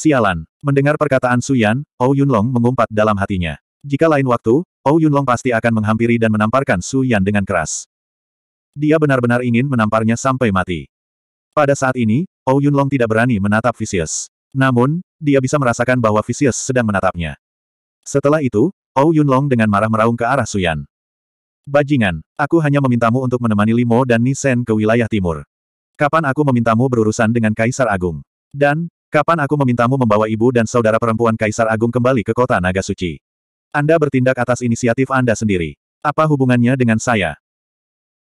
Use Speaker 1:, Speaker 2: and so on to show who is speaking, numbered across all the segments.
Speaker 1: Sialan. Mendengar perkataan Su Yan, Ou Yunlong mengumpat dalam hatinya. Jika lain waktu, Ou Yunlong pasti akan menghampiri dan menamparkan Su Yan dengan keras. Dia benar-benar ingin menamparnya sampai mati. Pada saat ini, Ou Yunlong tidak berani menatap Vicious. Namun, dia bisa merasakan bahwa Vicious sedang menatapnya. Setelah itu, Ou Yunlong dengan marah meraung ke arah Su Yan. Bajingan, aku hanya memintamu untuk menemani Limo dan Nisen ke wilayah timur. Kapan aku memintamu berurusan dengan Kaisar Agung? Dan, Kapan aku memintamu membawa ibu dan saudara perempuan Kaisar Agung kembali ke kota Naga Suci? Anda bertindak atas inisiatif Anda sendiri. Apa hubungannya dengan saya?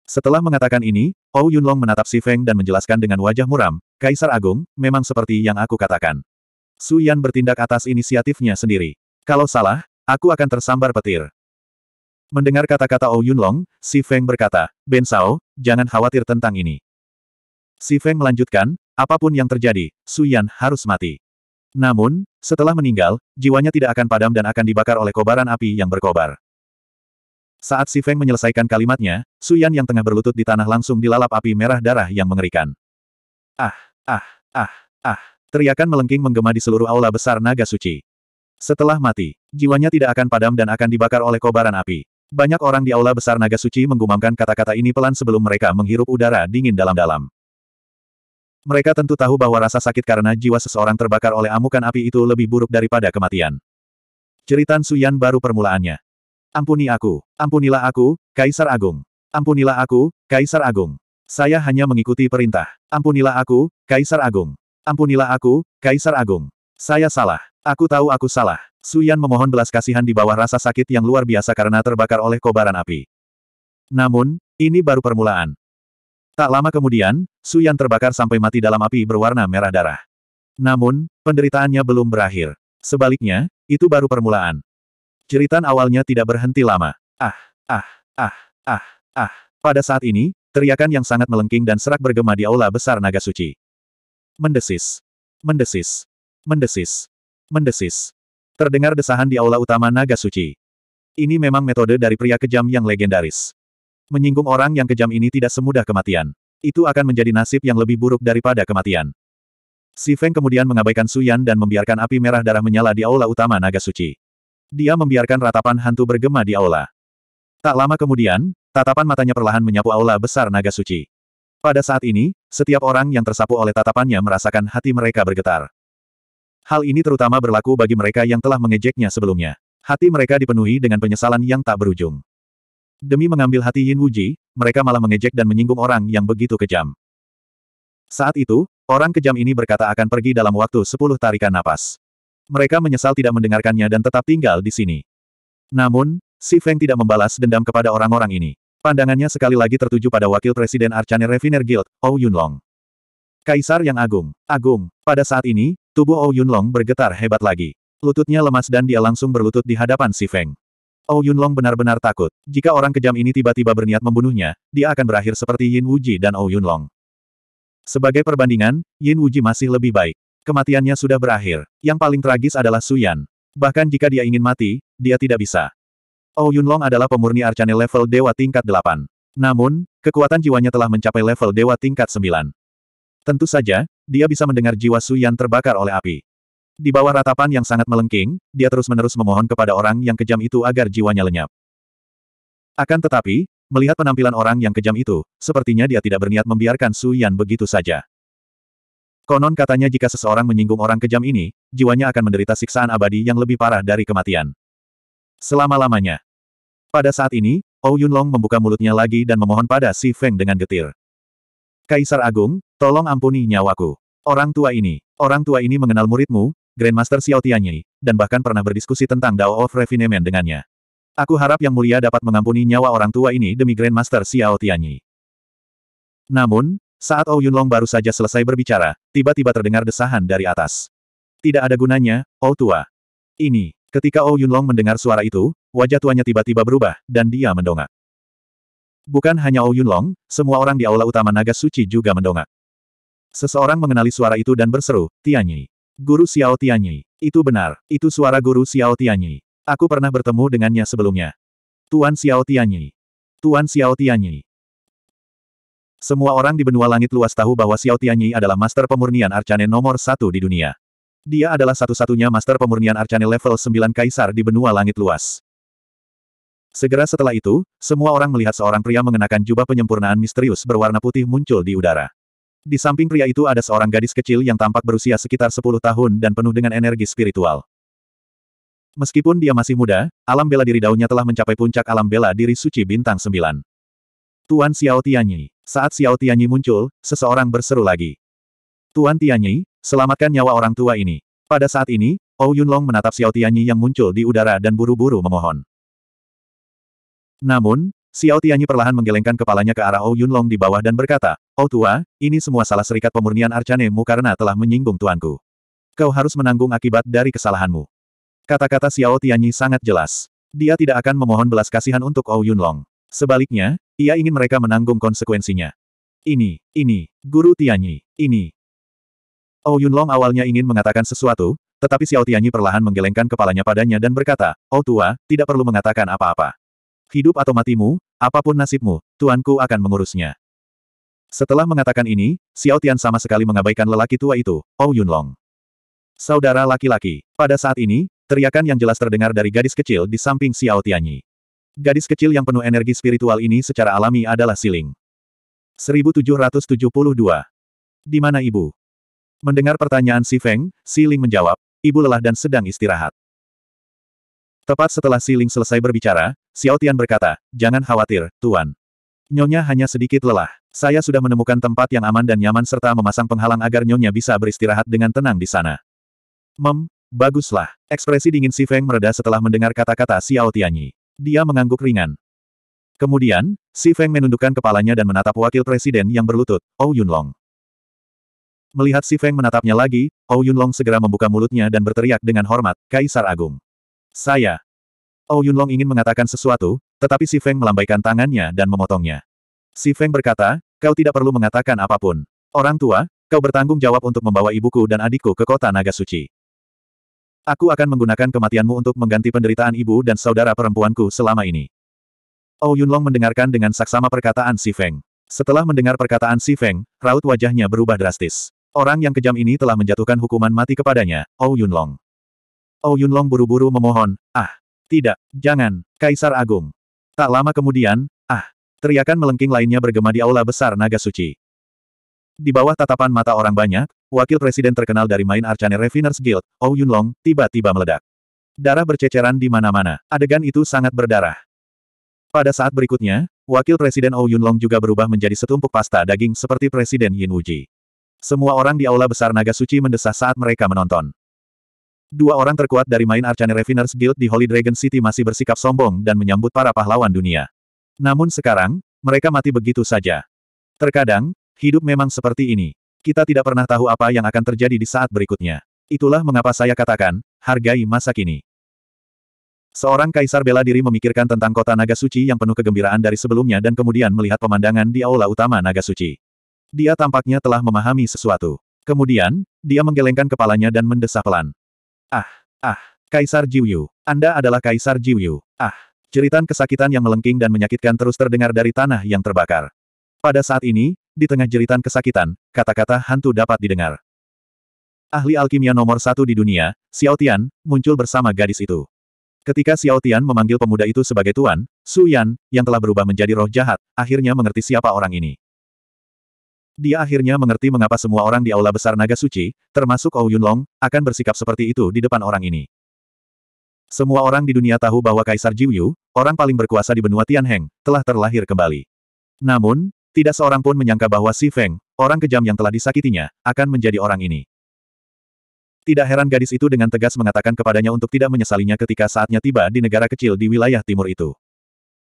Speaker 1: Setelah mengatakan ini, Ou Yunlong menatap Si Feng dan menjelaskan dengan wajah muram, Kaisar Agung, memang seperti yang aku katakan. Su Yan bertindak atas inisiatifnya sendiri. Kalau salah, aku akan tersambar petir. Mendengar kata-kata Ou Yunlong, Si Feng berkata, Ben Sao, jangan khawatir tentang ini. Si Feng melanjutkan, Apapun yang terjadi, Suyan harus mati. Namun, setelah meninggal, jiwanya tidak akan padam dan akan dibakar oleh kobaran api yang berkobar. Saat Si Feng menyelesaikan kalimatnya, Suyan yang tengah berlutut di tanah langsung dilalap api merah darah yang mengerikan. Ah, ah, ah, ah. Teriakan melengking menggema di seluruh aula besar naga suci. Setelah mati, jiwanya tidak akan padam dan akan dibakar oleh kobaran api. Banyak orang di aula besar naga suci menggumamkan kata-kata ini pelan sebelum mereka menghirup udara dingin dalam-dalam. Mereka tentu tahu bahwa rasa sakit karena jiwa seseorang terbakar oleh amukan api itu lebih buruk daripada kematian. Cerita Suyan baru permulaannya. Ampuni aku, ampunilah aku, Kaisar Agung. Ampunilah aku, Kaisar Agung. Saya hanya mengikuti perintah. Ampunilah aku, Kaisar Agung. Ampunilah aku, Kaisar Agung. Saya salah. Aku tahu aku salah. Suyan memohon belas kasihan di bawah rasa sakit yang luar biasa karena terbakar oleh kobaran api. Namun, ini baru permulaan. Tak lama kemudian, Su Yan terbakar sampai mati dalam api berwarna merah darah. Namun, penderitaannya belum berakhir. Sebaliknya, itu baru permulaan. Jeritan awalnya tidak berhenti lama. Ah, ah, ah, ah, ah. Pada saat ini, teriakan yang sangat melengking dan serak bergema di aula besar naga suci. Mendesis. Mendesis. Mendesis. Mendesis. Terdengar desahan di aula utama naga suci. Ini memang metode dari pria kejam yang legendaris. Menyinggung orang yang kejam ini tidak semudah kematian. Itu akan menjadi nasib yang lebih buruk daripada kematian. Si Feng kemudian mengabaikan Su Yan dan membiarkan api merah darah menyala di aula utama Naga Suci. Dia membiarkan ratapan hantu bergema di aula. Tak lama kemudian, tatapan matanya perlahan menyapu aula besar Naga Suci. Pada saat ini, setiap orang yang tersapu oleh tatapannya merasakan hati mereka bergetar. Hal ini terutama berlaku bagi mereka yang telah mengejeknya sebelumnya. Hati mereka dipenuhi dengan penyesalan yang tak berujung. Demi mengambil hati Yin Wuji, mereka malah mengejek dan menyinggung orang yang begitu kejam. Saat itu, orang kejam ini berkata akan pergi dalam waktu sepuluh tarikan napas. Mereka menyesal tidak mendengarkannya dan tetap tinggal di sini. Namun, Si Feng tidak membalas dendam kepada orang-orang ini. Pandangannya sekali lagi tertuju pada Wakil Presiden Arcane Refiner Guild, Ou Yunlong. Kaisar yang agung, agung. Pada saat ini, tubuh Ou Yunlong bergetar hebat lagi. Lututnya lemas dan dia langsung berlutut di hadapan Si Feng. Ou oh Yunlong benar-benar takut. Jika orang kejam ini tiba-tiba berniat membunuhnya, dia akan berakhir seperti Yin Wuji dan Ou oh Yunlong. Sebagai perbandingan, Yin Wuji masih lebih baik. Kematiannya sudah berakhir. Yang paling tragis adalah Su Yan. Bahkan jika dia ingin mati, dia tidak bisa. Ou oh Yunlong adalah pemurni arcane level dewa tingkat 8. Namun, kekuatan jiwanya telah mencapai level dewa tingkat 9. Tentu saja, dia bisa mendengar jiwa Su Yan terbakar oleh api. Di bawah ratapan yang sangat melengking, dia terus-menerus memohon kepada orang yang kejam itu agar jiwanya lenyap. Akan tetapi, melihat penampilan orang yang kejam itu, sepertinya dia tidak berniat membiarkan Su Yan begitu saja. Konon katanya jika seseorang menyinggung orang kejam ini, jiwanya akan menderita siksaan abadi yang lebih parah dari kematian. Selama-lamanya. Pada saat ini, Ou Yunlong membuka mulutnya lagi dan memohon pada Si Feng dengan getir. Kaisar Agung, tolong ampuni nyawaku. Orang tua ini, orang tua ini mengenal muridmu, Grandmaster Xiao Tianyi, dan bahkan pernah berdiskusi tentang Dao of Refinement dengannya. Aku harap Yang Mulia dapat mengampuni nyawa orang tua ini demi Grandmaster Xiao Tianyi. Namun, saat Ou Yunlong baru saja selesai berbicara, tiba-tiba terdengar desahan dari atas. Tidak ada gunanya, Ou Tua. Ini, ketika Ou Yunlong mendengar suara itu, wajah tuanya tiba-tiba berubah, dan dia mendongak. Bukan hanya Ou Yunlong, semua orang di aula utama naga suci juga mendongak. Seseorang mengenali suara itu dan berseru, Tianyi. Guru Xiao Tianyi. Itu benar, itu suara Guru Xiao Tianyi. Aku pernah bertemu dengannya sebelumnya. Tuan Xiao Tianyi. Tuan Xiao Tianyi. Semua orang di benua langit luas tahu bahwa Xiao Tianyi adalah master pemurnian arcane nomor satu di dunia. Dia adalah satu-satunya master pemurnian arcane level 9 kaisar di benua langit luas. Segera setelah itu, semua orang melihat seorang pria mengenakan jubah penyempurnaan misterius berwarna putih muncul di udara. Di samping pria itu ada seorang gadis kecil yang tampak berusia sekitar 10 tahun dan penuh dengan energi spiritual. Meskipun dia masih muda, alam bela diri daunnya telah mencapai puncak alam bela diri suci bintang 9. Tuan Xiao Tianyi. Saat Xiao Tianyi muncul, seseorang berseru lagi. Tuan Tianyi, selamatkan nyawa orang tua ini. Pada saat ini, Ou Yunlong menatap Xiao Tianyi yang muncul di udara dan buru-buru memohon. Namun, Xiao Tianyi perlahan menggelengkan kepalanya ke arah Ou Yunlong di bawah dan berkata, Oh tua, ini semua salah serikat pemurnian arcanemu karena telah menyinggung tuanku. Kau harus menanggung akibat dari kesalahanmu. Kata-kata Xiao Tianyi sangat jelas. Dia tidak akan memohon belas kasihan untuk Ou Yunlong. Sebaliknya, ia ingin mereka menanggung konsekuensinya. Ini, ini, Guru Tianyi, ini. Ou Yunlong awalnya ingin mengatakan sesuatu, tetapi Xiao Tianyi perlahan menggelengkan kepalanya padanya dan berkata, Oh tua, tidak perlu mengatakan apa-apa hidup atau matimu, apapun nasibmu, tuanku akan mengurusnya. Setelah mengatakan ini, Xiao Tian sama sekali mengabaikan lelaki tua itu, Ou Yunlong. Saudara laki-laki, pada saat ini, teriakan yang jelas terdengar dari gadis kecil di samping Xiao Tianyi. Gadis kecil yang penuh energi spiritual ini secara alami adalah Siling. 1772. Di mana ibu? Mendengar pertanyaan Si Feng, Siling menjawab, ibu lelah dan sedang istirahat. Tepat setelah Si Ling selesai berbicara, Xiao Tian berkata, Jangan khawatir, Tuan. Nyonya hanya sedikit lelah. Saya sudah menemukan tempat yang aman dan nyaman serta memasang penghalang agar Nyonya bisa beristirahat dengan tenang di sana. Mem, baguslah. Ekspresi dingin Si Feng mereda setelah mendengar kata-kata Xiao Tianyi. Dia mengangguk ringan. Kemudian, Si Feng menundukkan kepalanya dan menatap wakil presiden yang berlutut, Ou Yunlong. Melihat Si Feng menatapnya lagi, Ou Yunlong segera membuka mulutnya dan berteriak dengan hormat, Kaisar Agung. Saya. Oh Yunlong ingin mengatakan sesuatu, tetapi Si Feng melambaikan tangannya dan memotongnya. Si Feng berkata, kau tidak perlu mengatakan apapun. Orang tua, kau bertanggung jawab untuk membawa ibuku dan adikku ke kota Naga Suci. Aku akan menggunakan kematianmu untuk mengganti penderitaan ibu dan saudara perempuanku selama ini. Oh Yunlong mendengarkan dengan saksama perkataan Si Feng. Setelah mendengar perkataan Si Feng, raut wajahnya berubah drastis. Orang yang kejam ini telah menjatuhkan hukuman mati kepadanya, Oh Yunlong. Oh Yunlong buru-buru memohon, ah, tidak, jangan, Kaisar Agung. Tak lama kemudian, ah, teriakan melengking lainnya bergema di aula besar naga suci. Di bawah tatapan mata orang banyak, wakil presiden terkenal dari main Arcane Refiners Guild, Oh Yunlong, tiba-tiba meledak. Darah berceceran di mana-mana, adegan itu sangat berdarah. Pada saat berikutnya, wakil presiden Oh Yunlong juga berubah menjadi setumpuk pasta daging seperti presiden Yin Wuji. Semua orang di aula besar naga suci mendesah saat mereka menonton. Dua orang terkuat dari main Arcane Refiners Guild di Holy Dragon City masih bersikap sombong dan menyambut para pahlawan dunia. Namun sekarang, mereka mati begitu saja. Terkadang, hidup memang seperti ini. Kita tidak pernah tahu apa yang akan terjadi di saat berikutnya. Itulah mengapa saya katakan, hargai masa kini. Seorang kaisar bela diri memikirkan tentang kota naga suci yang penuh kegembiraan dari sebelumnya dan kemudian melihat pemandangan di aula utama naga suci. Dia tampaknya telah memahami sesuatu. Kemudian, dia menggelengkan kepalanya dan mendesah pelan. Ah, ah, Kaisar Jiuyu, Anda adalah Kaisar Jiuyu. Ah, jeritan kesakitan yang melengking dan menyakitkan terus terdengar dari tanah yang terbakar. Pada saat ini, di tengah jeritan kesakitan, kata-kata hantu dapat didengar. Ahli alkimia nomor satu di dunia, Xiao Tian, muncul bersama gadis itu. Ketika Xiao Tian memanggil pemuda itu sebagai tuan, Su Yan, yang telah berubah menjadi roh jahat, akhirnya mengerti siapa orang ini. Dia akhirnya mengerti mengapa semua orang di Aula Besar Naga Suci, termasuk Ou oh Yunlong, akan bersikap seperti itu di depan orang ini. Semua orang di dunia tahu bahwa Kaisar Jiuyu, orang paling berkuasa di benua Tianheng, telah terlahir kembali. Namun, tidak seorang pun menyangka bahwa Si Feng, orang kejam yang telah disakitinya, akan menjadi orang ini. Tidak heran gadis itu dengan tegas mengatakan kepadanya untuk tidak menyesalinya ketika saatnya tiba di negara kecil di wilayah timur itu.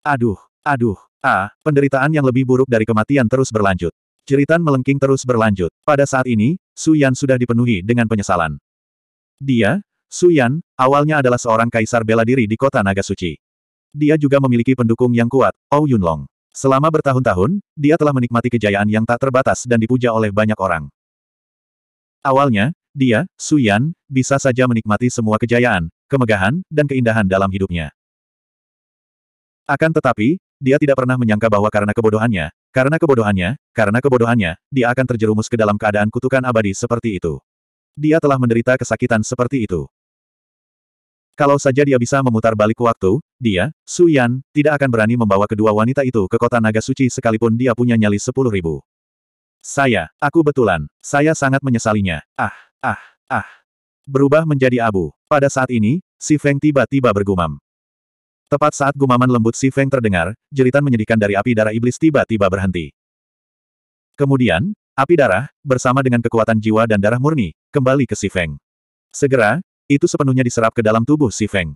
Speaker 1: Aduh, aduh, ah, penderitaan yang lebih buruk dari kematian terus berlanjut. Jeritan melengking terus berlanjut. Pada saat ini, Su Yan sudah dipenuhi dengan penyesalan. Dia, Su Yan, awalnya adalah seorang kaisar bela diri di kota Naga Suci. Dia juga memiliki pendukung yang kuat, Ou Yunlong. Selama bertahun-tahun, dia telah menikmati kejayaan yang tak terbatas dan dipuja oleh banyak orang. Awalnya, dia, Su Yan, bisa saja menikmati semua kejayaan, kemegahan, dan keindahan dalam hidupnya. Akan tetapi, dia tidak pernah menyangka bahwa karena kebodohannya, karena kebodohannya, karena kebodohannya, dia akan terjerumus ke dalam keadaan kutukan abadi seperti itu. Dia telah menderita kesakitan seperti itu. Kalau saja dia bisa memutar balik waktu, dia, Su Yan, tidak akan berani membawa kedua wanita itu ke kota naga suci sekalipun dia punya nyali sepuluh ribu. Saya, aku betulan, saya sangat menyesalinya. Ah, ah, ah. Berubah menjadi abu. Pada saat ini, si Feng tiba-tiba bergumam. Tepat saat gumaman lembut Si Feng terdengar, jeritan menyedihkan dari api darah iblis tiba-tiba berhenti. Kemudian, api darah, bersama dengan kekuatan jiwa dan darah murni, kembali ke Si Feng. Segera, itu sepenuhnya diserap ke dalam tubuh Si Feng.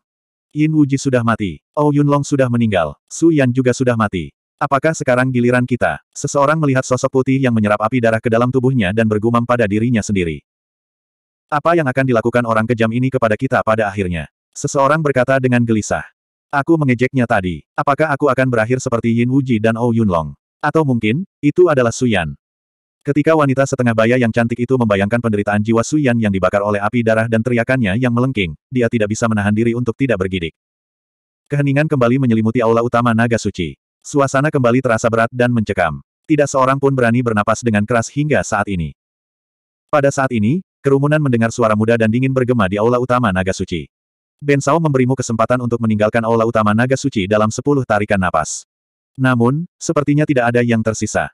Speaker 1: Yin Wuji sudah mati, Ou oh, Yunlong sudah meninggal, Su Yan juga sudah mati. Apakah sekarang giliran kita? Seseorang melihat sosok putih yang menyerap api darah ke dalam tubuhnya dan bergumam pada dirinya sendiri. Apa yang akan dilakukan orang kejam ini kepada kita pada akhirnya? Seseorang berkata dengan gelisah. Aku mengejeknya tadi. Apakah aku akan berakhir seperti Yin Wuji dan Ou oh Yunlong? Atau mungkin, itu adalah Suyan. Ketika wanita setengah baya yang cantik itu membayangkan penderitaan jiwa Suyan yang dibakar oleh api darah dan teriakannya yang melengking, dia tidak bisa menahan diri untuk tidak bergidik. Keheningan kembali menyelimuti aula utama naga suci. Suasana kembali terasa berat dan mencekam. Tidak seorang pun berani bernapas dengan keras hingga saat ini. Pada saat ini, kerumunan mendengar suara muda dan dingin bergema di aula utama naga suci. Ben Sao memberimu kesempatan untuk meninggalkan aula utama naga suci dalam sepuluh tarikan napas. Namun, sepertinya tidak ada yang tersisa.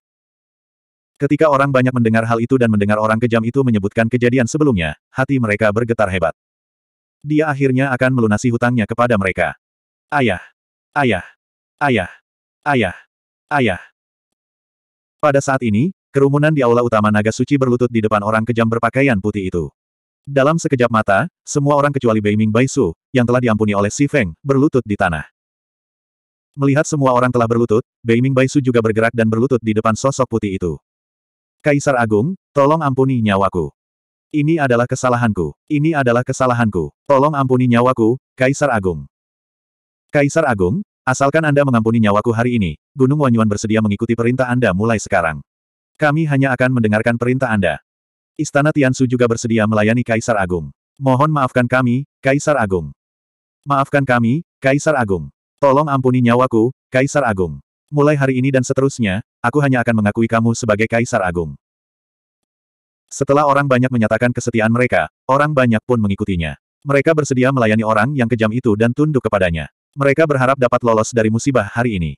Speaker 1: Ketika orang banyak mendengar hal itu dan mendengar orang kejam itu menyebutkan kejadian sebelumnya, hati mereka bergetar hebat. Dia akhirnya akan melunasi hutangnya kepada mereka. Ayah! Ayah! Ayah! Ayah! Ayah! Pada saat ini, kerumunan di aula utama naga suci berlutut di depan orang kejam berpakaian putih itu. Dalam sekejap mata, semua orang kecuali Beiming Baisu, yang telah diampuni oleh Si Feng, berlutut di tanah. Melihat semua orang telah berlutut, Beiming Baisu juga bergerak dan berlutut di depan sosok putih itu. Kaisar Agung, tolong ampuni nyawaku. Ini adalah kesalahanku. Ini adalah kesalahanku. Tolong ampuni nyawaku, Kaisar Agung. Kaisar Agung, asalkan Anda mengampuni nyawaku hari ini, Gunung Wanyuan bersedia mengikuti perintah Anda mulai sekarang. Kami hanya akan mendengarkan perintah Anda. Istana Tiansu juga bersedia melayani Kaisar Agung. Mohon maafkan kami, Kaisar Agung. Maafkan kami, Kaisar Agung. Tolong ampuni nyawaku, Kaisar Agung. Mulai hari ini dan seterusnya, aku hanya akan mengakui kamu sebagai Kaisar Agung. Setelah orang banyak menyatakan kesetiaan mereka, orang banyak pun mengikutinya. Mereka bersedia melayani orang yang kejam itu dan tunduk kepadanya. Mereka berharap dapat lolos dari musibah hari ini.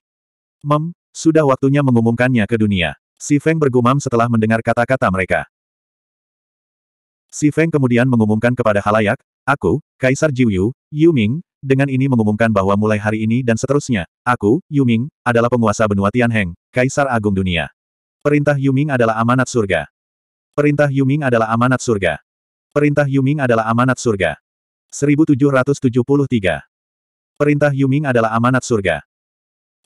Speaker 1: Mem, sudah waktunya mengumumkannya ke dunia. Si Feng bergumam setelah mendengar kata-kata mereka. Si Feng kemudian mengumumkan kepada halayak, aku, Kaisar Jiuyu, Yu Ming, dengan ini mengumumkan bahwa mulai hari ini dan seterusnya, aku, Yu Ming, adalah penguasa benua Tianheng, Kaisar Agung Dunia. Perintah Yu Ming adalah amanat surga. Perintah Yu Ming adalah amanat surga. Perintah Yu Ming adalah amanat surga. 1773. Perintah Yu Ming adalah amanat surga.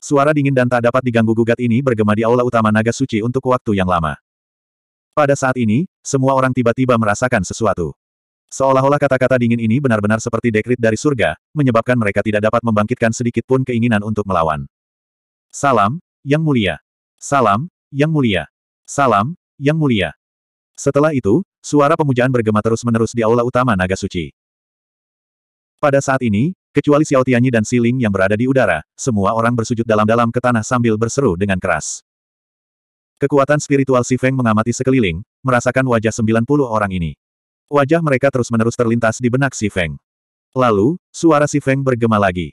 Speaker 1: Suara dingin dan tak dapat diganggu-gugat ini bergema di aula utama naga suci untuk waktu yang lama. Pada saat ini, semua orang tiba-tiba merasakan sesuatu. Seolah-olah kata-kata dingin ini benar-benar seperti dekrit dari surga, menyebabkan mereka tidak dapat membangkitkan sedikit pun keinginan untuk melawan. Salam, Yang Mulia. Salam, Yang Mulia. Salam, Yang Mulia. Setelah itu, suara pemujaan bergema terus-menerus di aula utama Naga Suci. Pada saat ini, kecuali Xiao Tianyi dan Si Ling yang berada di udara, semua orang bersujud dalam-dalam ke tanah sambil berseru dengan keras. Kekuatan spiritual Si Feng mengamati sekeliling, merasakan wajah 90 orang ini. Wajah mereka terus-menerus terlintas di benak Si Feng. Lalu, suara Si Feng bergema lagi.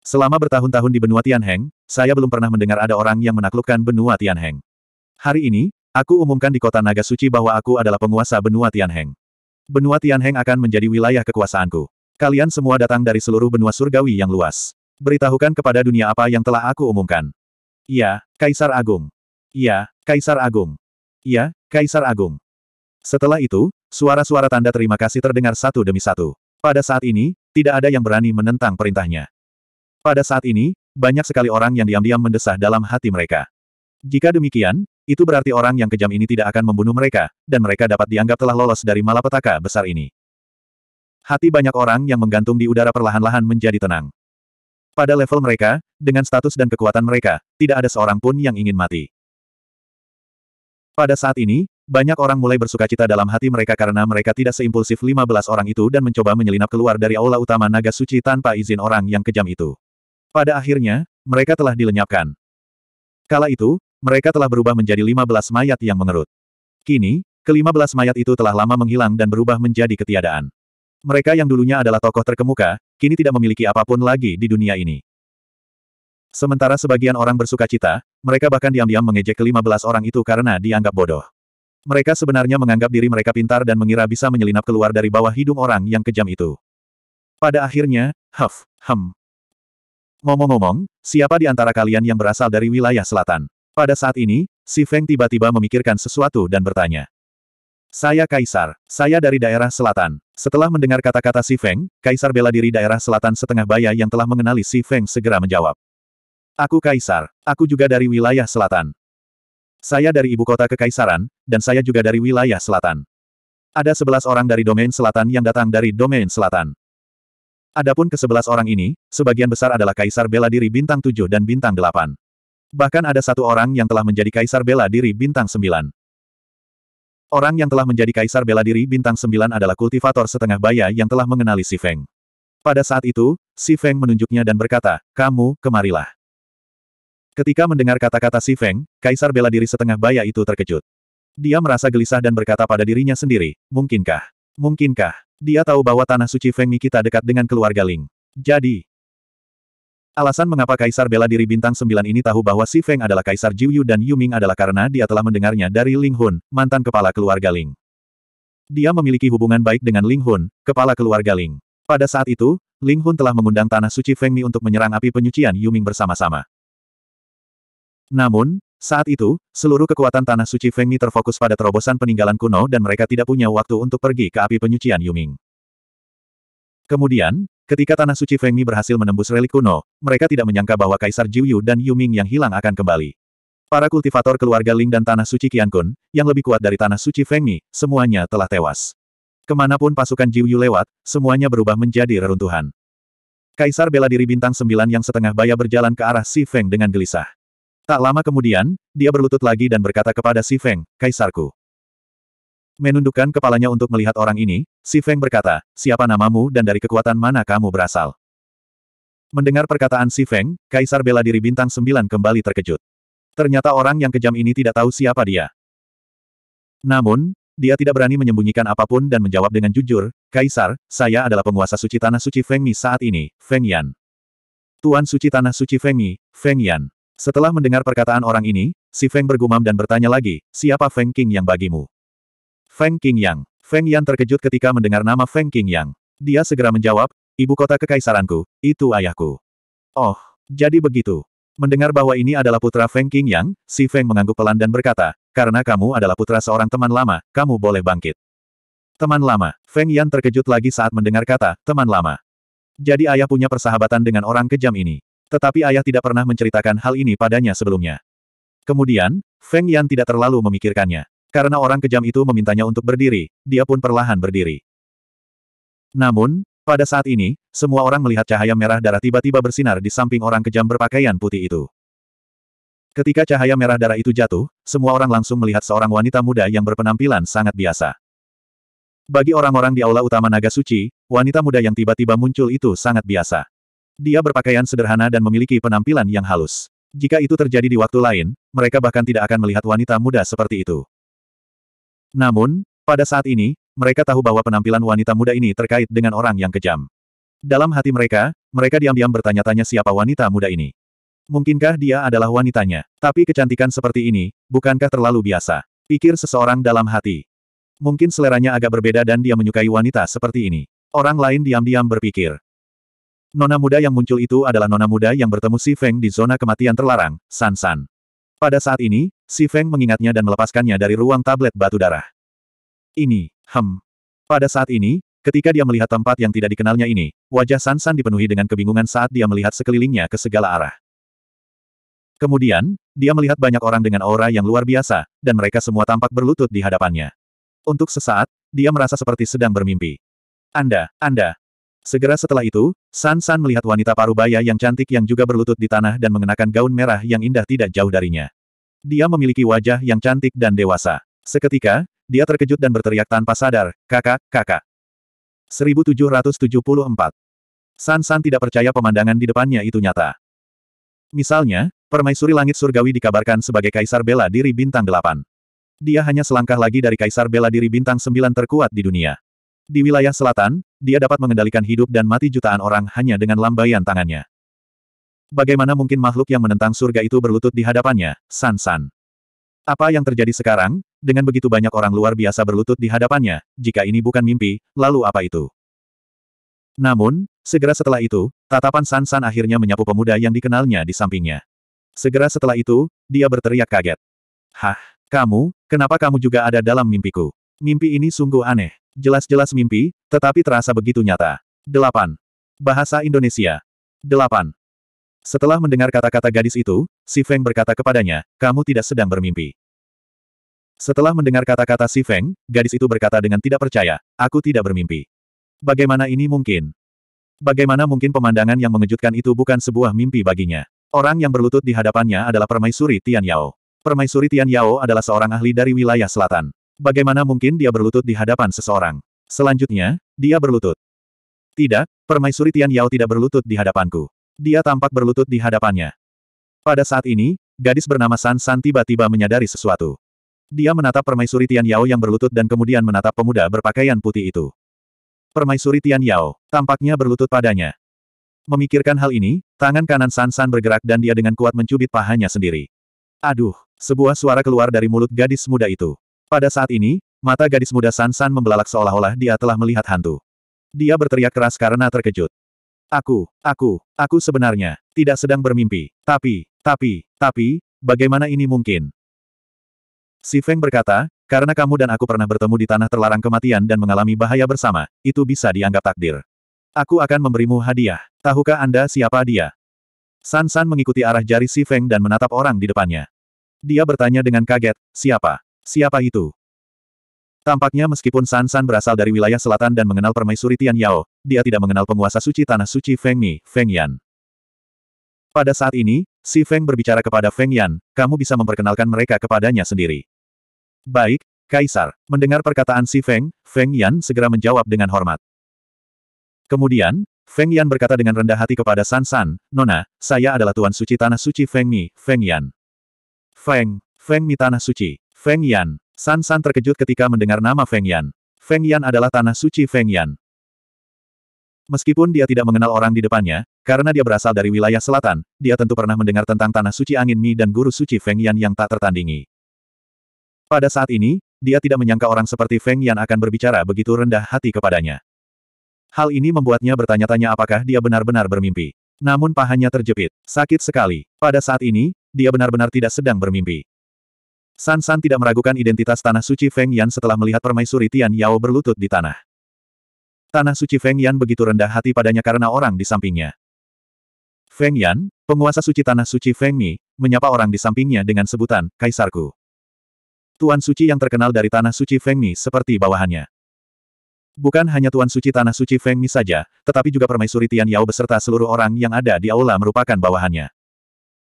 Speaker 1: Selama bertahun-tahun di benua Tianheng, saya belum pernah mendengar ada orang yang menaklukkan benua Tianheng. Hari ini, aku umumkan di kota Naga Suci bahwa aku adalah penguasa benua Tianheng. Benua Tianheng akan menjadi wilayah kekuasaanku. Kalian semua datang dari seluruh benua surgawi yang luas. Beritahukan kepada dunia apa yang telah aku umumkan. Ya, Kaisar Agung. Iya, Kaisar Agung. Iya, Kaisar Agung. Setelah itu, suara-suara tanda terima kasih terdengar satu demi satu. Pada saat ini, tidak ada yang berani menentang perintahnya. Pada saat ini, banyak sekali orang yang diam-diam mendesah dalam hati mereka. Jika demikian, itu berarti orang yang kejam ini tidak akan membunuh mereka, dan mereka dapat dianggap telah lolos dari malapetaka besar ini. Hati banyak orang yang menggantung di udara perlahan-lahan menjadi tenang. Pada level mereka, dengan status dan kekuatan mereka, tidak ada seorang pun yang ingin mati. Pada saat ini, banyak orang mulai bersuka cita dalam hati mereka karena mereka tidak seimpulsif 15 orang itu dan mencoba menyelinap keluar dari aula utama naga suci tanpa izin orang yang kejam itu. Pada akhirnya, mereka telah dilenyapkan. Kala itu, mereka telah berubah menjadi 15 mayat yang mengerut. Kini, kelima belas mayat itu telah lama menghilang dan berubah menjadi ketiadaan. Mereka yang dulunya adalah tokoh terkemuka, kini tidak memiliki apapun lagi di dunia ini. Sementara sebagian orang bersuka cita, mereka bahkan diam-diam mengejek kelima belas orang itu karena dianggap bodoh. Mereka sebenarnya menganggap diri mereka pintar dan mengira bisa menyelinap keluar dari bawah hidung orang yang kejam itu. Pada akhirnya, huff, hem. Ngomong-ngomong, siapa di antara kalian yang berasal dari wilayah selatan? Pada saat ini, si Feng tiba-tiba memikirkan sesuatu dan bertanya. Saya Kaisar, saya dari daerah selatan. Setelah mendengar kata-kata si Feng, Kaisar bela diri daerah selatan setengah baya yang telah mengenali si Feng segera menjawab. Aku kaisar. Aku juga dari wilayah selatan. Saya dari ibu kota kekaisaran, dan saya juga dari wilayah selatan. Ada sebelas orang dari domain selatan yang datang dari domain selatan. Adapun ke sebelas orang ini, sebagian besar adalah kaisar bela diri bintang 7 dan bintang 8. Bahkan ada satu orang yang telah menjadi kaisar bela diri bintang 9. Orang yang telah menjadi kaisar bela diri bintang 9 adalah kultivator setengah baya yang telah mengenali Si Feng. Pada saat itu, Si Feng menunjuknya dan berkata, kamu, kemarilah. Ketika mendengar kata-kata Si Feng, kaisar bela diri setengah baya itu terkejut. Dia merasa gelisah dan berkata pada dirinya sendiri, mungkinkah? Mungkinkah? Dia tahu bahwa tanah suci Feng kita dekat dengan keluarga Ling. Jadi, alasan mengapa kaisar bela diri bintang sembilan ini tahu bahwa Si Feng adalah kaisar Jiu Yu dan Yu Ming adalah karena dia telah mendengarnya dari Ling Hun, mantan kepala keluarga Ling. Dia memiliki hubungan baik dengan Ling Hun, kepala keluarga Ling. Pada saat itu, Ling Hun telah mengundang tanah suci Feng Mi untuk menyerang api penyucian Yu Ming bersama-sama. Namun, saat itu, seluruh kekuatan Tanah Suci Fengmi terfokus pada terobosan peninggalan kuno dan mereka tidak punya waktu untuk pergi ke api penyucian Yuming. Kemudian, ketika Tanah Suci Fengmi berhasil menembus relik kuno, mereka tidak menyangka bahwa Kaisar Jiuyu dan Yuming yang hilang akan kembali. Para kultivator keluarga Ling dan Tanah Suci Qiankun, yang lebih kuat dari Tanah Suci Fengmi, semuanya telah tewas. Kemanapun pasukan Jiuyu lewat, semuanya berubah menjadi reruntuhan. Kaisar bela diri bintang sembilan yang setengah baya berjalan ke arah Si Feng dengan gelisah. Tak lama kemudian, dia berlutut lagi dan berkata kepada Si Feng, Kaisarku. Menundukkan kepalanya untuk melihat orang ini, Si Feng berkata, siapa namamu dan dari kekuatan mana kamu berasal? Mendengar perkataan Si Feng, Kaisar bela diri bintang sembilan kembali terkejut. Ternyata orang yang kejam ini tidak tahu siapa dia. Namun, dia tidak berani menyembunyikan apapun dan menjawab dengan jujur, Kaisar, saya adalah penguasa suci Tanah Suci Fengmi saat ini, Feng Yan. Tuan Suci Tanah Suci Fengmi, Feng Yan. Setelah mendengar perkataan orang ini, si Feng bergumam dan bertanya lagi, siapa Feng King yang bagimu? Feng King Yang. Feng Yan terkejut ketika mendengar nama Feng King Yang. Dia segera menjawab, ibu kota kekaisaranku, itu ayahku. Oh, jadi begitu. Mendengar bahwa ini adalah putra Feng King Yang, si Feng mengangguk pelan dan berkata, karena kamu adalah putra seorang teman lama, kamu boleh bangkit. Teman lama, Feng Yan terkejut lagi saat mendengar kata, teman lama. Jadi ayah punya persahabatan dengan orang kejam ini. Tetapi ayah tidak pernah menceritakan hal ini padanya sebelumnya. Kemudian, Feng Yan tidak terlalu memikirkannya. Karena orang kejam itu memintanya untuk berdiri, dia pun perlahan berdiri. Namun, pada saat ini, semua orang melihat cahaya merah darah tiba-tiba bersinar di samping orang kejam berpakaian putih itu. Ketika cahaya merah darah itu jatuh, semua orang langsung melihat seorang wanita muda yang berpenampilan sangat biasa. Bagi orang-orang di aula utama naga suci, wanita muda yang tiba-tiba muncul itu sangat biasa. Dia berpakaian sederhana dan memiliki penampilan yang halus. Jika itu terjadi di waktu lain, mereka bahkan tidak akan melihat wanita muda seperti itu. Namun, pada saat ini, mereka tahu bahwa penampilan wanita muda ini terkait dengan orang yang kejam. Dalam hati mereka, mereka diam-diam bertanya-tanya siapa wanita muda ini. Mungkinkah dia adalah wanitanya? Tapi kecantikan seperti ini, bukankah terlalu biasa? Pikir seseorang dalam hati. Mungkin seleranya agak berbeda dan dia menyukai wanita seperti ini. Orang lain diam-diam berpikir. Nona muda yang muncul itu adalah nona muda yang bertemu Si Feng di zona kematian terlarang, San San. Pada saat ini, Si Feng mengingatnya dan melepaskannya dari ruang tablet batu darah. Ini, hem. Pada saat ini, ketika dia melihat tempat yang tidak dikenalnya ini, wajah San San dipenuhi dengan kebingungan saat dia melihat sekelilingnya ke segala arah. Kemudian, dia melihat banyak orang dengan aura yang luar biasa, dan mereka semua tampak berlutut di hadapannya. Untuk sesaat, dia merasa seperti sedang bermimpi. Anda, Anda, Segera setelah itu, San San melihat wanita parubaya yang cantik yang juga berlutut di tanah dan mengenakan gaun merah yang indah tidak jauh darinya. Dia memiliki wajah yang cantik dan dewasa. Seketika, dia terkejut dan berteriak tanpa sadar, kakak, kakak. 1774. San San tidak percaya pemandangan di depannya itu nyata. Misalnya, permaisuri langit surgawi dikabarkan sebagai kaisar bela diri bintang 8. Dia hanya selangkah lagi dari kaisar bela diri bintang 9 terkuat di dunia. Di wilayah selatan, dia dapat mengendalikan hidup dan mati jutaan orang hanya dengan lambaian tangannya. Bagaimana mungkin makhluk yang menentang surga itu berlutut di hadapannya, San San? Apa yang terjadi sekarang, dengan begitu banyak orang luar biasa berlutut di hadapannya, jika ini bukan mimpi, lalu apa itu? Namun, segera setelah itu, tatapan San San akhirnya menyapu pemuda yang dikenalnya di sampingnya. Segera setelah itu, dia berteriak kaget. Hah, kamu, kenapa kamu juga ada dalam mimpiku? Mimpi ini sungguh aneh. Jelas-jelas mimpi, tetapi terasa begitu nyata. 8. Bahasa Indonesia. 8. Setelah mendengar kata-kata gadis itu, Si Feng berkata kepadanya, kamu tidak sedang bermimpi. Setelah mendengar kata-kata Si Feng, gadis itu berkata dengan tidak percaya, aku tidak bermimpi. Bagaimana ini mungkin? Bagaimana mungkin pemandangan yang mengejutkan itu bukan sebuah mimpi baginya? Orang yang berlutut di hadapannya adalah Permaisuri Tian Yao. Permaisuri Tian Yao adalah seorang ahli dari wilayah selatan. Bagaimana mungkin dia berlutut di hadapan seseorang? Selanjutnya, dia berlutut. Tidak, permaisuri Tian Yao tidak berlutut di hadapanku. Dia tampak berlutut di hadapannya. Pada saat ini, gadis bernama San San tiba-tiba menyadari sesuatu. Dia menatap permaisuri Tian Yao yang berlutut dan kemudian menatap pemuda berpakaian putih itu. Permaisuri Tian Yao, tampaknya berlutut padanya. Memikirkan hal ini, tangan kanan San San bergerak dan dia dengan kuat mencubit pahanya sendiri. Aduh, sebuah suara keluar dari mulut gadis muda itu. Pada saat ini, mata gadis muda Sansan membelalak seolah-olah dia telah melihat hantu. Dia berteriak keras karena terkejut. Aku, aku, aku sebenarnya tidak sedang bermimpi. Tapi, tapi, tapi, bagaimana ini mungkin? Si Feng berkata, karena kamu dan aku pernah bertemu di tanah terlarang kematian dan mengalami bahaya bersama, itu bisa dianggap takdir. Aku akan memberimu hadiah. Tahukah Anda siapa dia? Sansan San mengikuti arah jari Si Feng dan menatap orang di depannya. Dia bertanya dengan kaget, siapa? Siapa itu? Tampaknya meskipun San San berasal dari wilayah selatan dan mengenal permaisuri Tian Yao, dia tidak mengenal penguasa suci tanah suci Feng Mi, Feng Yan. Pada saat ini, si Feng berbicara kepada Feng Yan, kamu bisa memperkenalkan mereka kepadanya sendiri. Baik, Kaisar. Mendengar perkataan si Feng, Feng Yan segera menjawab dengan hormat. Kemudian, Feng Yan berkata dengan rendah hati kepada San San, Nona, saya adalah Tuan Suci Tanah Suci Feng Mi, Feng Yan. Feng, Feng Mi Tanah Suci. Feng Yan. San San terkejut ketika mendengar nama Feng Yan. Feng Yan adalah tanah suci Feng Yan. Meskipun dia tidak mengenal orang di depannya, karena dia berasal dari wilayah selatan, dia tentu pernah mendengar tentang tanah suci angin Mi dan guru suci Feng Yan yang tak tertandingi. Pada saat ini, dia tidak menyangka orang seperti Feng Yan akan berbicara begitu rendah hati kepadanya. Hal ini membuatnya bertanya-tanya apakah dia benar-benar bermimpi. Namun pahanya terjepit, sakit sekali. Pada saat ini, dia benar-benar tidak sedang bermimpi. San San tidak meragukan identitas Tanah Suci Feng Yan setelah melihat permaisuri Tian Yao berlutut di tanah. Tanah Suci Feng Yan begitu rendah hati padanya karena orang di sampingnya. Feng Yan, penguasa suci Tanah Suci Feng Mi, menyapa orang di sampingnya dengan sebutan, Kaisarku. Tuan Suci yang terkenal dari Tanah Suci Feng Mi seperti bawahannya. Bukan hanya Tuan Suci Tanah Suci Feng Mi saja, tetapi juga permaisuri Tian Yao beserta seluruh orang yang ada di aula merupakan bawahannya.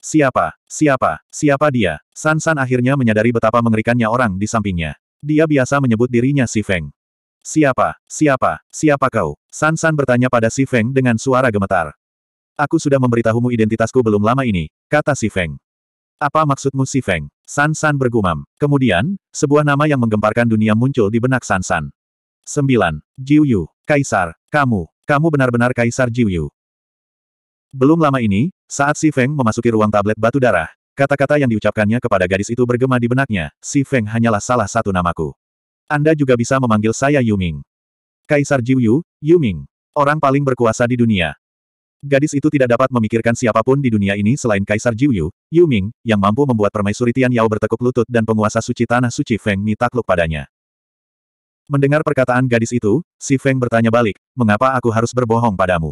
Speaker 1: Siapa? Siapa? Siapa dia? San San akhirnya menyadari betapa mengerikannya orang di sampingnya. Dia biasa menyebut dirinya Si Feng. Siapa? Siapa? Siapa kau? San San bertanya pada Si Feng dengan suara gemetar. Aku sudah memberitahumu identitasku belum lama ini, kata Si Feng. Apa maksudmu Si Feng? San San bergumam. Kemudian, sebuah nama yang menggemparkan dunia muncul di benak San San. 9. Jiu Kaisar, kamu, kamu benar-benar Kaisar Jiuyu. Belum lama ini, saat Si Feng memasuki ruang tablet batu darah, kata-kata yang diucapkannya kepada gadis itu bergema di benaknya, Si Feng hanyalah salah satu namaku. Anda juga bisa memanggil saya Yuming. Kaisar Jiuyu, Yuming. Orang paling berkuasa di dunia. Gadis itu tidak dapat memikirkan siapapun di dunia ini selain Kaisar Jiuyu, Yuming, yang mampu membuat permaisuri Tian Yao bertekuk lutut dan penguasa suci tanah suci Feng Mi takluk padanya. Mendengar perkataan gadis itu, si Feng bertanya balik, mengapa aku harus berbohong padamu?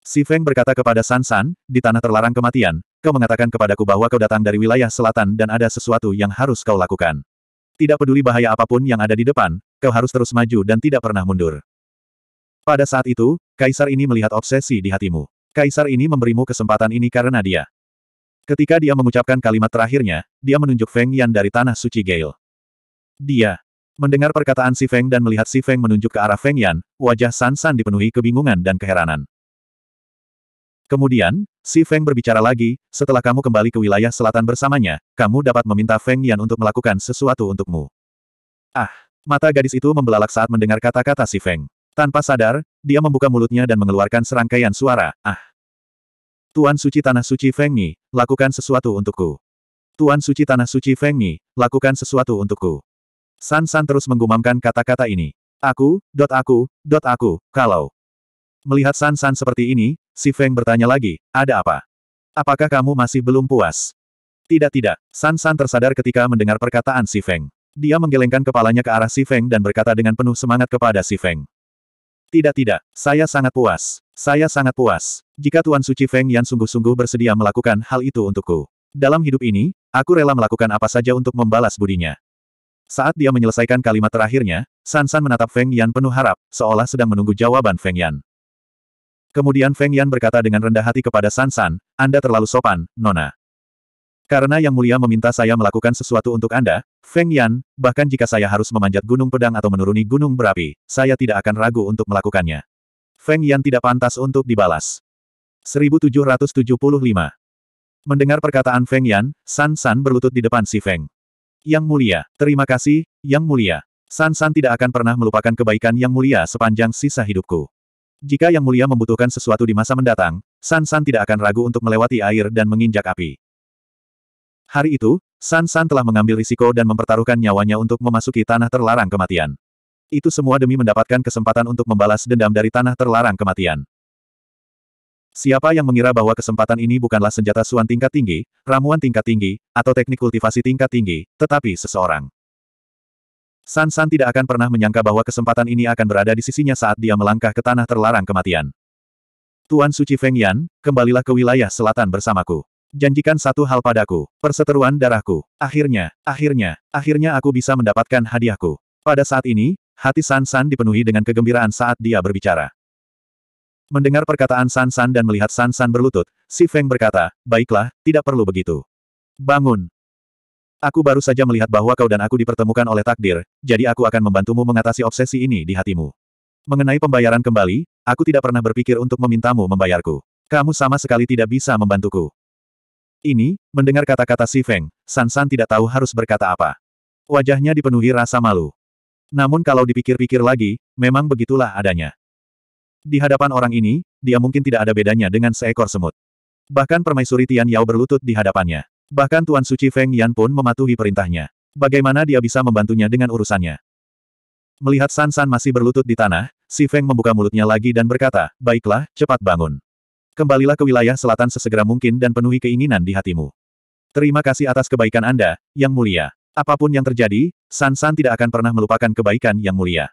Speaker 1: Si Feng berkata kepada San San, di tanah terlarang kematian, kau mengatakan kepadaku bahwa kau datang dari wilayah selatan dan ada sesuatu yang harus kau lakukan. Tidak peduli bahaya apapun yang ada di depan, kau harus terus maju dan tidak pernah mundur. Pada saat itu, kaisar ini melihat obsesi di hatimu. Kaisar ini memberimu kesempatan ini karena dia. Ketika dia mengucapkan kalimat terakhirnya, dia menunjuk Feng Yan dari tanah suci Gale. Dia, Mendengar perkataan Si Feng dan melihat Si Feng menunjuk ke arah Feng Yan, wajah San San dipenuhi kebingungan dan keheranan. Kemudian, si Feng berbicara lagi, setelah kamu kembali ke wilayah selatan bersamanya, kamu dapat meminta Feng Yan untuk melakukan sesuatu untukmu. Ah, mata gadis itu membelalak saat mendengar kata-kata si Feng. Tanpa sadar, dia membuka mulutnya dan mengeluarkan serangkaian suara, ah. Tuan Suci Tanah Suci Feng Yi, lakukan sesuatu untukku. Tuan Suci Tanah Suci Feng Yi, lakukan sesuatu untukku. San San terus menggumamkan kata-kata ini. Aku, dot aku, dot aku, kalau. Melihat San San seperti ini, Si Feng bertanya lagi, ada apa? Apakah kamu masih belum puas? Tidak-tidak, San-San tersadar ketika mendengar perkataan Si Feng. Dia menggelengkan kepalanya ke arah Si Feng dan berkata dengan penuh semangat kepada Si Feng. Tidak-tidak, saya sangat puas. Saya sangat puas. Jika Tuan Suci Feng yang sungguh-sungguh bersedia melakukan hal itu untukku. Dalam hidup ini, aku rela melakukan apa saja untuk membalas budinya. Saat dia menyelesaikan kalimat terakhirnya, San San menatap Feng Yan penuh harap, seolah sedang menunggu jawaban Feng Yan. Kemudian Feng Yan berkata dengan rendah hati kepada San San, Anda terlalu sopan, Nona. Karena Yang Mulia meminta saya melakukan sesuatu untuk Anda, Feng Yan, bahkan jika saya harus memanjat gunung pedang atau menuruni gunung berapi, saya tidak akan ragu untuk melakukannya. Feng Yan tidak pantas untuk dibalas. 1775 Mendengar perkataan Feng Yan, San San berlutut di depan si Feng. Yang Mulia, terima kasih, Yang Mulia. San San tidak akan pernah melupakan kebaikan Yang Mulia sepanjang sisa hidupku. Jika Yang Mulia membutuhkan sesuatu di masa mendatang, San San tidak akan ragu untuk melewati air dan menginjak api. Hari itu, San San telah mengambil risiko dan mempertaruhkan nyawanya untuk memasuki tanah terlarang kematian. Itu semua demi mendapatkan kesempatan untuk membalas dendam dari tanah terlarang kematian. Siapa yang mengira bahwa kesempatan ini bukanlah senjata suan tingkat tinggi, ramuan tingkat tinggi, atau teknik kultivasi tingkat tinggi, tetapi seseorang. San San tidak akan pernah menyangka bahwa kesempatan ini akan berada di sisinya saat dia melangkah ke tanah terlarang kematian. Tuan Suci Feng Yan, kembalilah ke wilayah selatan bersamaku. Janjikan satu hal padaku, perseteruan darahku. Akhirnya, akhirnya, akhirnya aku bisa mendapatkan hadiahku. Pada saat ini, hati San San dipenuhi dengan kegembiraan saat dia berbicara. Mendengar perkataan San San dan melihat San San berlutut, si Feng berkata, baiklah, tidak perlu begitu. Bangun, Aku baru saja melihat bahwa kau dan aku dipertemukan oleh takdir, jadi aku akan membantumu mengatasi obsesi ini di hatimu. Mengenai pembayaran kembali, aku tidak pernah berpikir untuk memintamu membayarku. Kamu sama sekali tidak bisa membantuku. Ini, mendengar kata-kata Si Feng, San San tidak tahu harus berkata apa. Wajahnya dipenuhi rasa malu. Namun kalau dipikir-pikir lagi, memang begitulah adanya. Di hadapan orang ini, dia mungkin tidak ada bedanya dengan seekor semut. Bahkan permaisuri Tian Yao berlutut di hadapannya. Bahkan Tuan Suci Feng Yan pun mematuhi perintahnya. Bagaimana dia bisa membantunya dengan urusannya? Melihat San San masih berlutut di tanah, Si Feng membuka mulutnya lagi dan berkata, Baiklah, cepat bangun. Kembalilah ke wilayah selatan sesegera mungkin dan penuhi keinginan di hatimu. Terima kasih atas kebaikan Anda, Yang Mulia. Apapun yang terjadi, San San tidak akan pernah melupakan kebaikan Yang Mulia.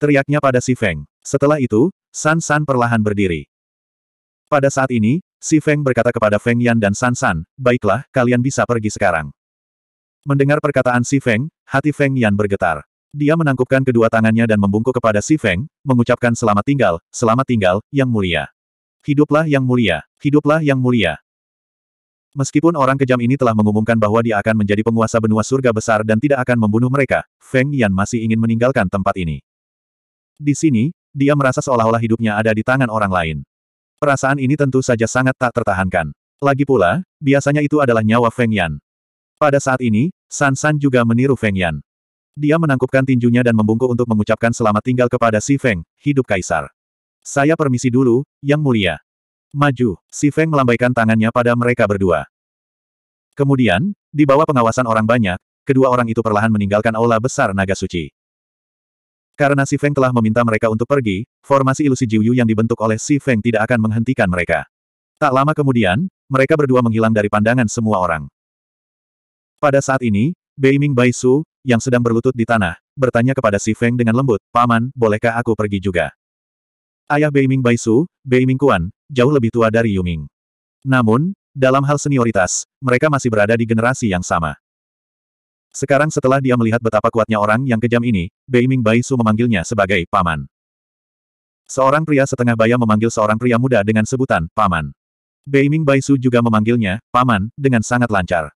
Speaker 1: Teriaknya pada Si Feng. Setelah itu, San San perlahan berdiri. Pada saat ini, Si Feng berkata kepada Feng Yan dan San San, baiklah, kalian bisa pergi sekarang. Mendengar perkataan Si Feng, hati Feng Yan bergetar. Dia menangkupkan kedua tangannya dan membungkuk kepada Si Feng, mengucapkan selamat tinggal, selamat tinggal, yang mulia. Hiduplah yang mulia, hiduplah yang mulia. Meskipun orang kejam ini telah mengumumkan bahwa dia akan menjadi penguasa benua surga besar dan tidak akan membunuh mereka, Feng Yan masih ingin meninggalkan tempat ini. Di sini, dia merasa seolah-olah hidupnya ada di tangan orang lain. Perasaan ini tentu saja sangat tak tertahankan. Lagi pula, biasanya itu adalah nyawa Feng Yan. Pada saat ini, San San juga meniru Feng Yan. Dia menangkupkan tinjunya dan membungkuk untuk mengucapkan selamat tinggal kepada si Feng, hidup kaisar. Saya permisi dulu, Yang Mulia. Maju, si Feng melambaikan tangannya pada mereka berdua. Kemudian, di bawah pengawasan orang banyak, kedua orang itu perlahan meninggalkan aula besar naga suci. Karena Si Feng telah meminta mereka untuk pergi, formasi ilusi Jiu yang dibentuk oleh Si Feng tidak akan menghentikan mereka. Tak lama kemudian, mereka berdua menghilang dari pandangan semua orang. Pada saat ini, Beiming Bai Su, yang sedang berlutut di tanah, bertanya kepada Si Feng dengan lembut, Paman, bolehkah aku pergi juga? Ayah Bei Ming Bai Su, Ming Kuan, jauh lebih tua dari Yuming. Namun, dalam hal senioritas, mereka masih berada di generasi yang sama. Sekarang setelah dia melihat betapa kuatnya orang yang kejam ini, Beiming Baisu memanggilnya sebagai paman. Seorang pria setengah baya memanggil seorang pria muda dengan sebutan paman. Beiming Baisu juga memanggilnya paman dengan sangat lancar.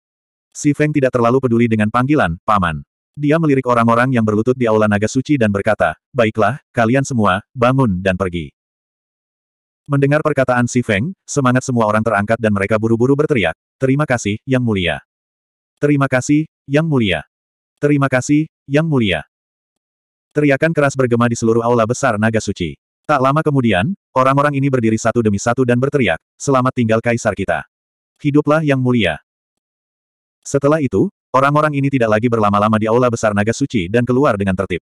Speaker 1: Si Feng tidak terlalu peduli dengan panggilan paman. Dia melirik orang-orang yang berlutut di aula naga suci dan berkata, "Baiklah, kalian semua, bangun dan pergi." Mendengar perkataan Si Feng, semangat semua orang terangkat dan mereka buru-buru berteriak, Terima kasih, Yang Mulia. Terima kasih, Yang Mulia. Terima kasih, Yang Mulia. Teriakan keras bergema di seluruh aula besar naga suci. Tak lama kemudian, orang-orang ini berdiri satu demi satu dan berteriak, selamat tinggal kaisar kita. Hiduplah yang mulia. Setelah itu, orang-orang ini tidak lagi berlama-lama di aula besar naga suci dan keluar dengan tertib.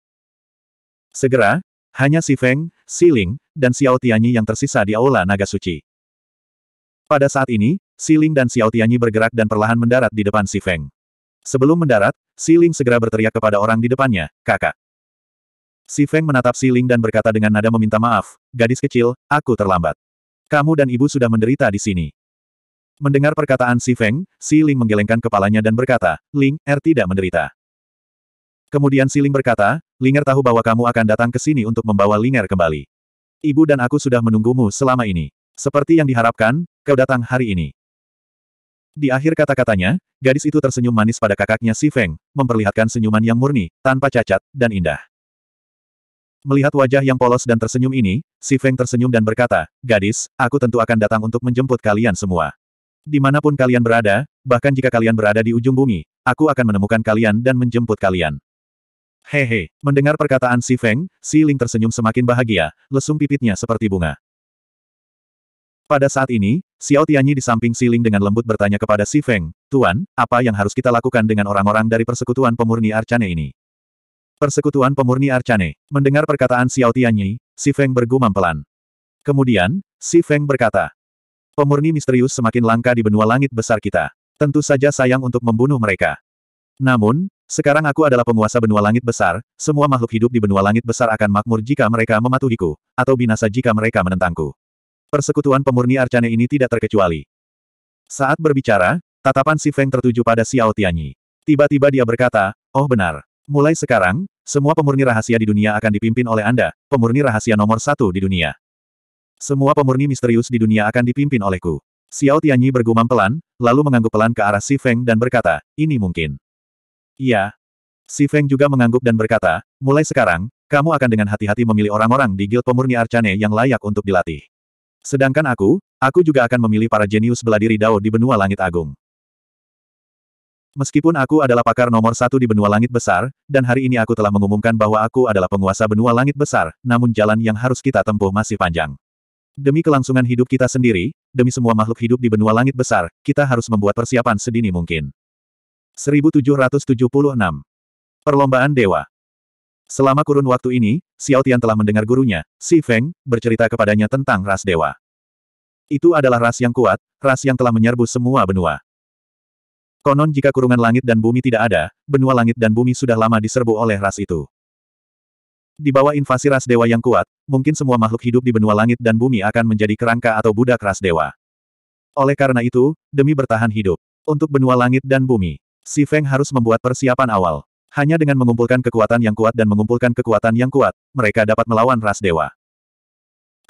Speaker 1: Segera, hanya si Feng, Si Ling, dan Xiao Tianyi yang tersisa di aula naga suci. Pada saat ini, Si Ling dan Xiao Tianyi bergerak dan perlahan mendarat di depan Si Feng. Sebelum mendarat, Si Ling segera berteriak kepada orang di depannya, kakak. Si Feng menatap Si Ling dan berkata dengan nada meminta maaf, gadis kecil, aku terlambat. Kamu dan ibu sudah menderita di sini. Mendengar perkataan Si Feng, Si Ling menggelengkan kepalanya dan berkata, Ling, Er tidak menderita. Kemudian Si Ling berkata, Linger tahu bahwa kamu akan datang ke sini untuk membawa Linger kembali. Ibu dan aku sudah menunggumu selama ini. Seperti yang diharapkan, Kau datang hari ini. Di akhir kata-katanya, gadis itu tersenyum manis pada kakaknya Si Feng, memperlihatkan senyuman yang murni, tanpa cacat, dan indah. Melihat wajah yang polos dan tersenyum ini, Si Feng tersenyum dan berkata, Gadis, aku tentu akan datang untuk menjemput kalian semua. Dimanapun kalian berada, bahkan jika kalian berada di ujung bumi, aku akan menemukan kalian dan menjemput kalian. Hehe, mendengar perkataan Si Feng, Si Ling tersenyum semakin bahagia, lesung pipitnya seperti bunga. Pada saat ini, Xiao Tianyi di samping Siling dengan lembut bertanya kepada Si Feng, Tuan, apa yang harus kita lakukan dengan orang-orang dari persekutuan pemurni Arcane ini? Persekutuan pemurni Arcane. Mendengar perkataan Xiao Tianyi, Si Feng bergumam pelan. Kemudian, Si Feng berkata, Pemurni misterius semakin langka di benua langit besar kita. Tentu saja sayang untuk membunuh mereka. Namun, sekarang aku adalah penguasa benua langit besar, semua makhluk hidup di benua langit besar akan makmur jika mereka mematuhiku, atau binasa jika mereka menentangku. Persekutuan pemurni Arcane ini tidak terkecuali. Saat berbicara, tatapan si Feng tertuju pada Xiao Tianyi. Tiba-tiba dia berkata, oh benar. Mulai sekarang, semua pemurni rahasia di dunia akan dipimpin oleh Anda, pemurni rahasia nomor satu di dunia. Semua pemurni misterius di dunia akan dipimpin olehku. Xiao Tianyi bergumam pelan, lalu mengangguk pelan ke arah Si Feng dan berkata, ini mungkin. Iya. Si Feng juga mengangguk dan berkata, mulai sekarang, kamu akan dengan hati-hati memilih orang-orang di guild pemurni Arcane yang layak untuk dilatih. Sedangkan aku, aku juga akan memilih para jenius beladiri Dao di benua langit agung. Meskipun aku adalah pakar nomor satu di benua langit besar, dan hari ini aku telah mengumumkan bahwa aku adalah penguasa benua langit besar, namun jalan yang harus kita tempuh masih panjang. Demi kelangsungan hidup kita sendiri, demi semua makhluk hidup di benua langit besar, kita harus membuat persiapan sedini mungkin. 1776 Perlombaan Dewa Selama kurun waktu ini, Xiao Tian telah mendengar gurunya, Si Feng, bercerita kepadanya tentang ras dewa. Itu adalah ras yang kuat, ras yang telah menyerbu semua benua. Konon jika kurungan langit dan bumi tidak ada, benua langit dan bumi sudah lama diserbu oleh ras itu. Di bawah invasi ras dewa yang kuat, mungkin semua makhluk hidup di benua langit dan bumi akan menjadi kerangka atau budak ras dewa. Oleh karena itu, demi bertahan hidup, untuk benua langit dan bumi, Si Feng harus membuat persiapan awal. Hanya dengan mengumpulkan kekuatan yang kuat dan mengumpulkan kekuatan yang kuat, mereka dapat melawan ras dewa.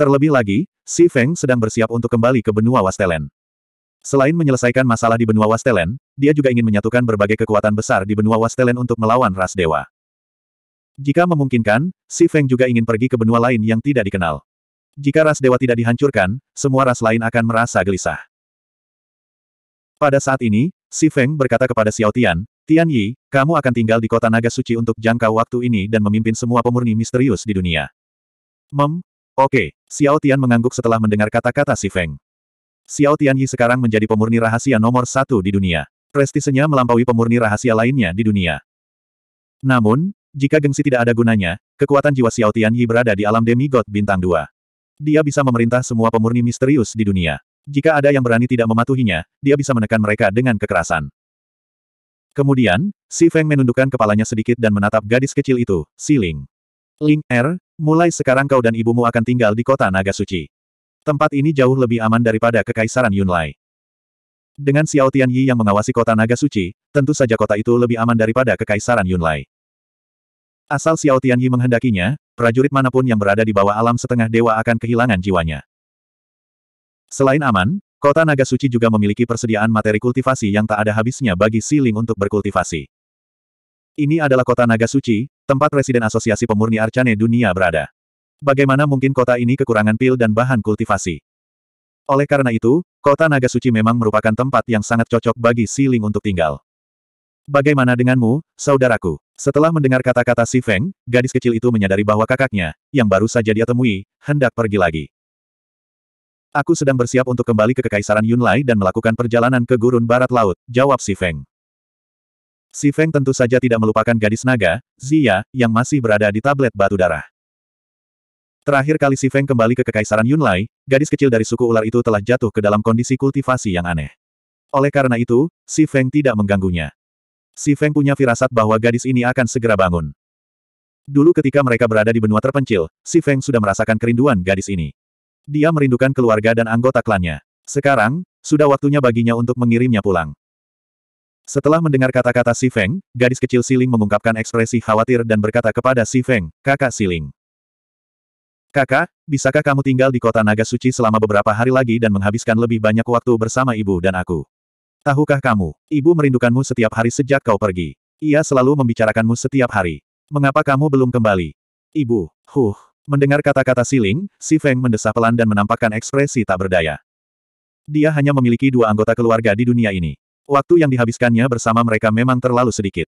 Speaker 1: Terlebih lagi, Si Feng sedang bersiap untuk kembali ke benua Wastelen. Selain menyelesaikan masalah di benua Wastelen, dia juga ingin menyatukan berbagai kekuatan besar di benua Wastelen untuk melawan ras dewa. Jika memungkinkan, Si Feng juga ingin pergi ke benua lain yang tidak dikenal. Jika ras dewa tidak dihancurkan, semua ras lain akan merasa gelisah. Pada saat ini, Si Feng berkata kepada Xiao Tian, Tian Yi, kamu akan tinggal di kota naga suci untuk jangka waktu ini dan memimpin semua pemurni misterius di dunia. Mem, oke, okay. Xiao Tian mengangguk setelah mendengar kata-kata si Feng. Xiao Tian Yi sekarang menjadi pemurni rahasia nomor satu di dunia. Prestisenya melampaui pemurni rahasia lainnya di dunia. Namun, jika gengsi tidak ada gunanya, kekuatan jiwa Xiao Tian Yi berada di alam demigod bintang Dua. Dia bisa memerintah semua pemurni misterius di dunia. Jika ada yang berani tidak mematuhinya, dia bisa menekan mereka dengan kekerasan. Kemudian, Si Feng menundukkan kepalanya sedikit dan menatap gadis kecil itu, Si Ling. Ling Er, mulai sekarang kau dan ibumu akan tinggal di kota Naga Suci. Tempat ini jauh lebih aman daripada Kekaisaran Yunlai. Dengan Xiao Tianyi yang mengawasi kota Naga Suci, tentu saja kota itu lebih aman daripada Kekaisaran Yunlai. Asal Xiao Tianyi menghendakinya, prajurit manapun yang berada di bawah alam setengah dewa akan kehilangan jiwanya. Selain aman, Kota Naga Suci juga memiliki persediaan materi kultivasi yang tak ada habisnya bagi Siling untuk berkultivasi. Ini adalah kota Naga Suci, tempat Residen Asosiasi Pemurni Arcane Dunia berada. Bagaimana mungkin kota ini kekurangan pil dan bahan kultivasi? Oleh karena itu, kota Naga Suci memang merupakan tempat yang sangat cocok bagi Siling untuk tinggal. Bagaimana denganmu, saudaraku? Setelah mendengar kata-kata Si Feng, gadis kecil itu menyadari bahwa kakaknya, yang baru saja dia temui, hendak pergi lagi. Aku sedang bersiap untuk kembali ke Kekaisaran Yunlai dan melakukan perjalanan ke gurun barat laut, jawab Si Feng. Si Feng tentu saja tidak melupakan gadis naga, Zia, yang masih berada di tablet batu darah. Terakhir kali Si Feng kembali ke Kekaisaran Yunlai, gadis kecil dari suku ular itu telah jatuh ke dalam kondisi kultivasi yang aneh. Oleh karena itu, Si Feng tidak mengganggunya. Si Feng punya firasat bahwa gadis ini akan segera bangun. Dulu ketika mereka berada di benua terpencil, Si Feng sudah merasakan kerinduan gadis ini. Dia merindukan keluarga dan anggota klannya. Sekarang, sudah waktunya baginya untuk mengirimnya pulang. Setelah mendengar kata-kata Si Feng, gadis kecil Siling mengungkapkan ekspresi khawatir dan berkata kepada Si Feng, kakak Siling. Kakak, bisakah kamu tinggal di kota Naga Suci selama beberapa hari lagi dan menghabiskan lebih banyak waktu bersama ibu dan aku? Tahukah kamu, ibu merindukanmu setiap hari sejak kau pergi. Ia selalu membicarakanmu setiap hari. Mengapa kamu belum kembali? Ibu, huh, Mendengar kata-kata Siling, Si Feng mendesah pelan dan menampakkan ekspresi tak berdaya. Dia hanya memiliki dua anggota keluarga di dunia ini. Waktu yang dihabiskannya bersama mereka memang terlalu sedikit.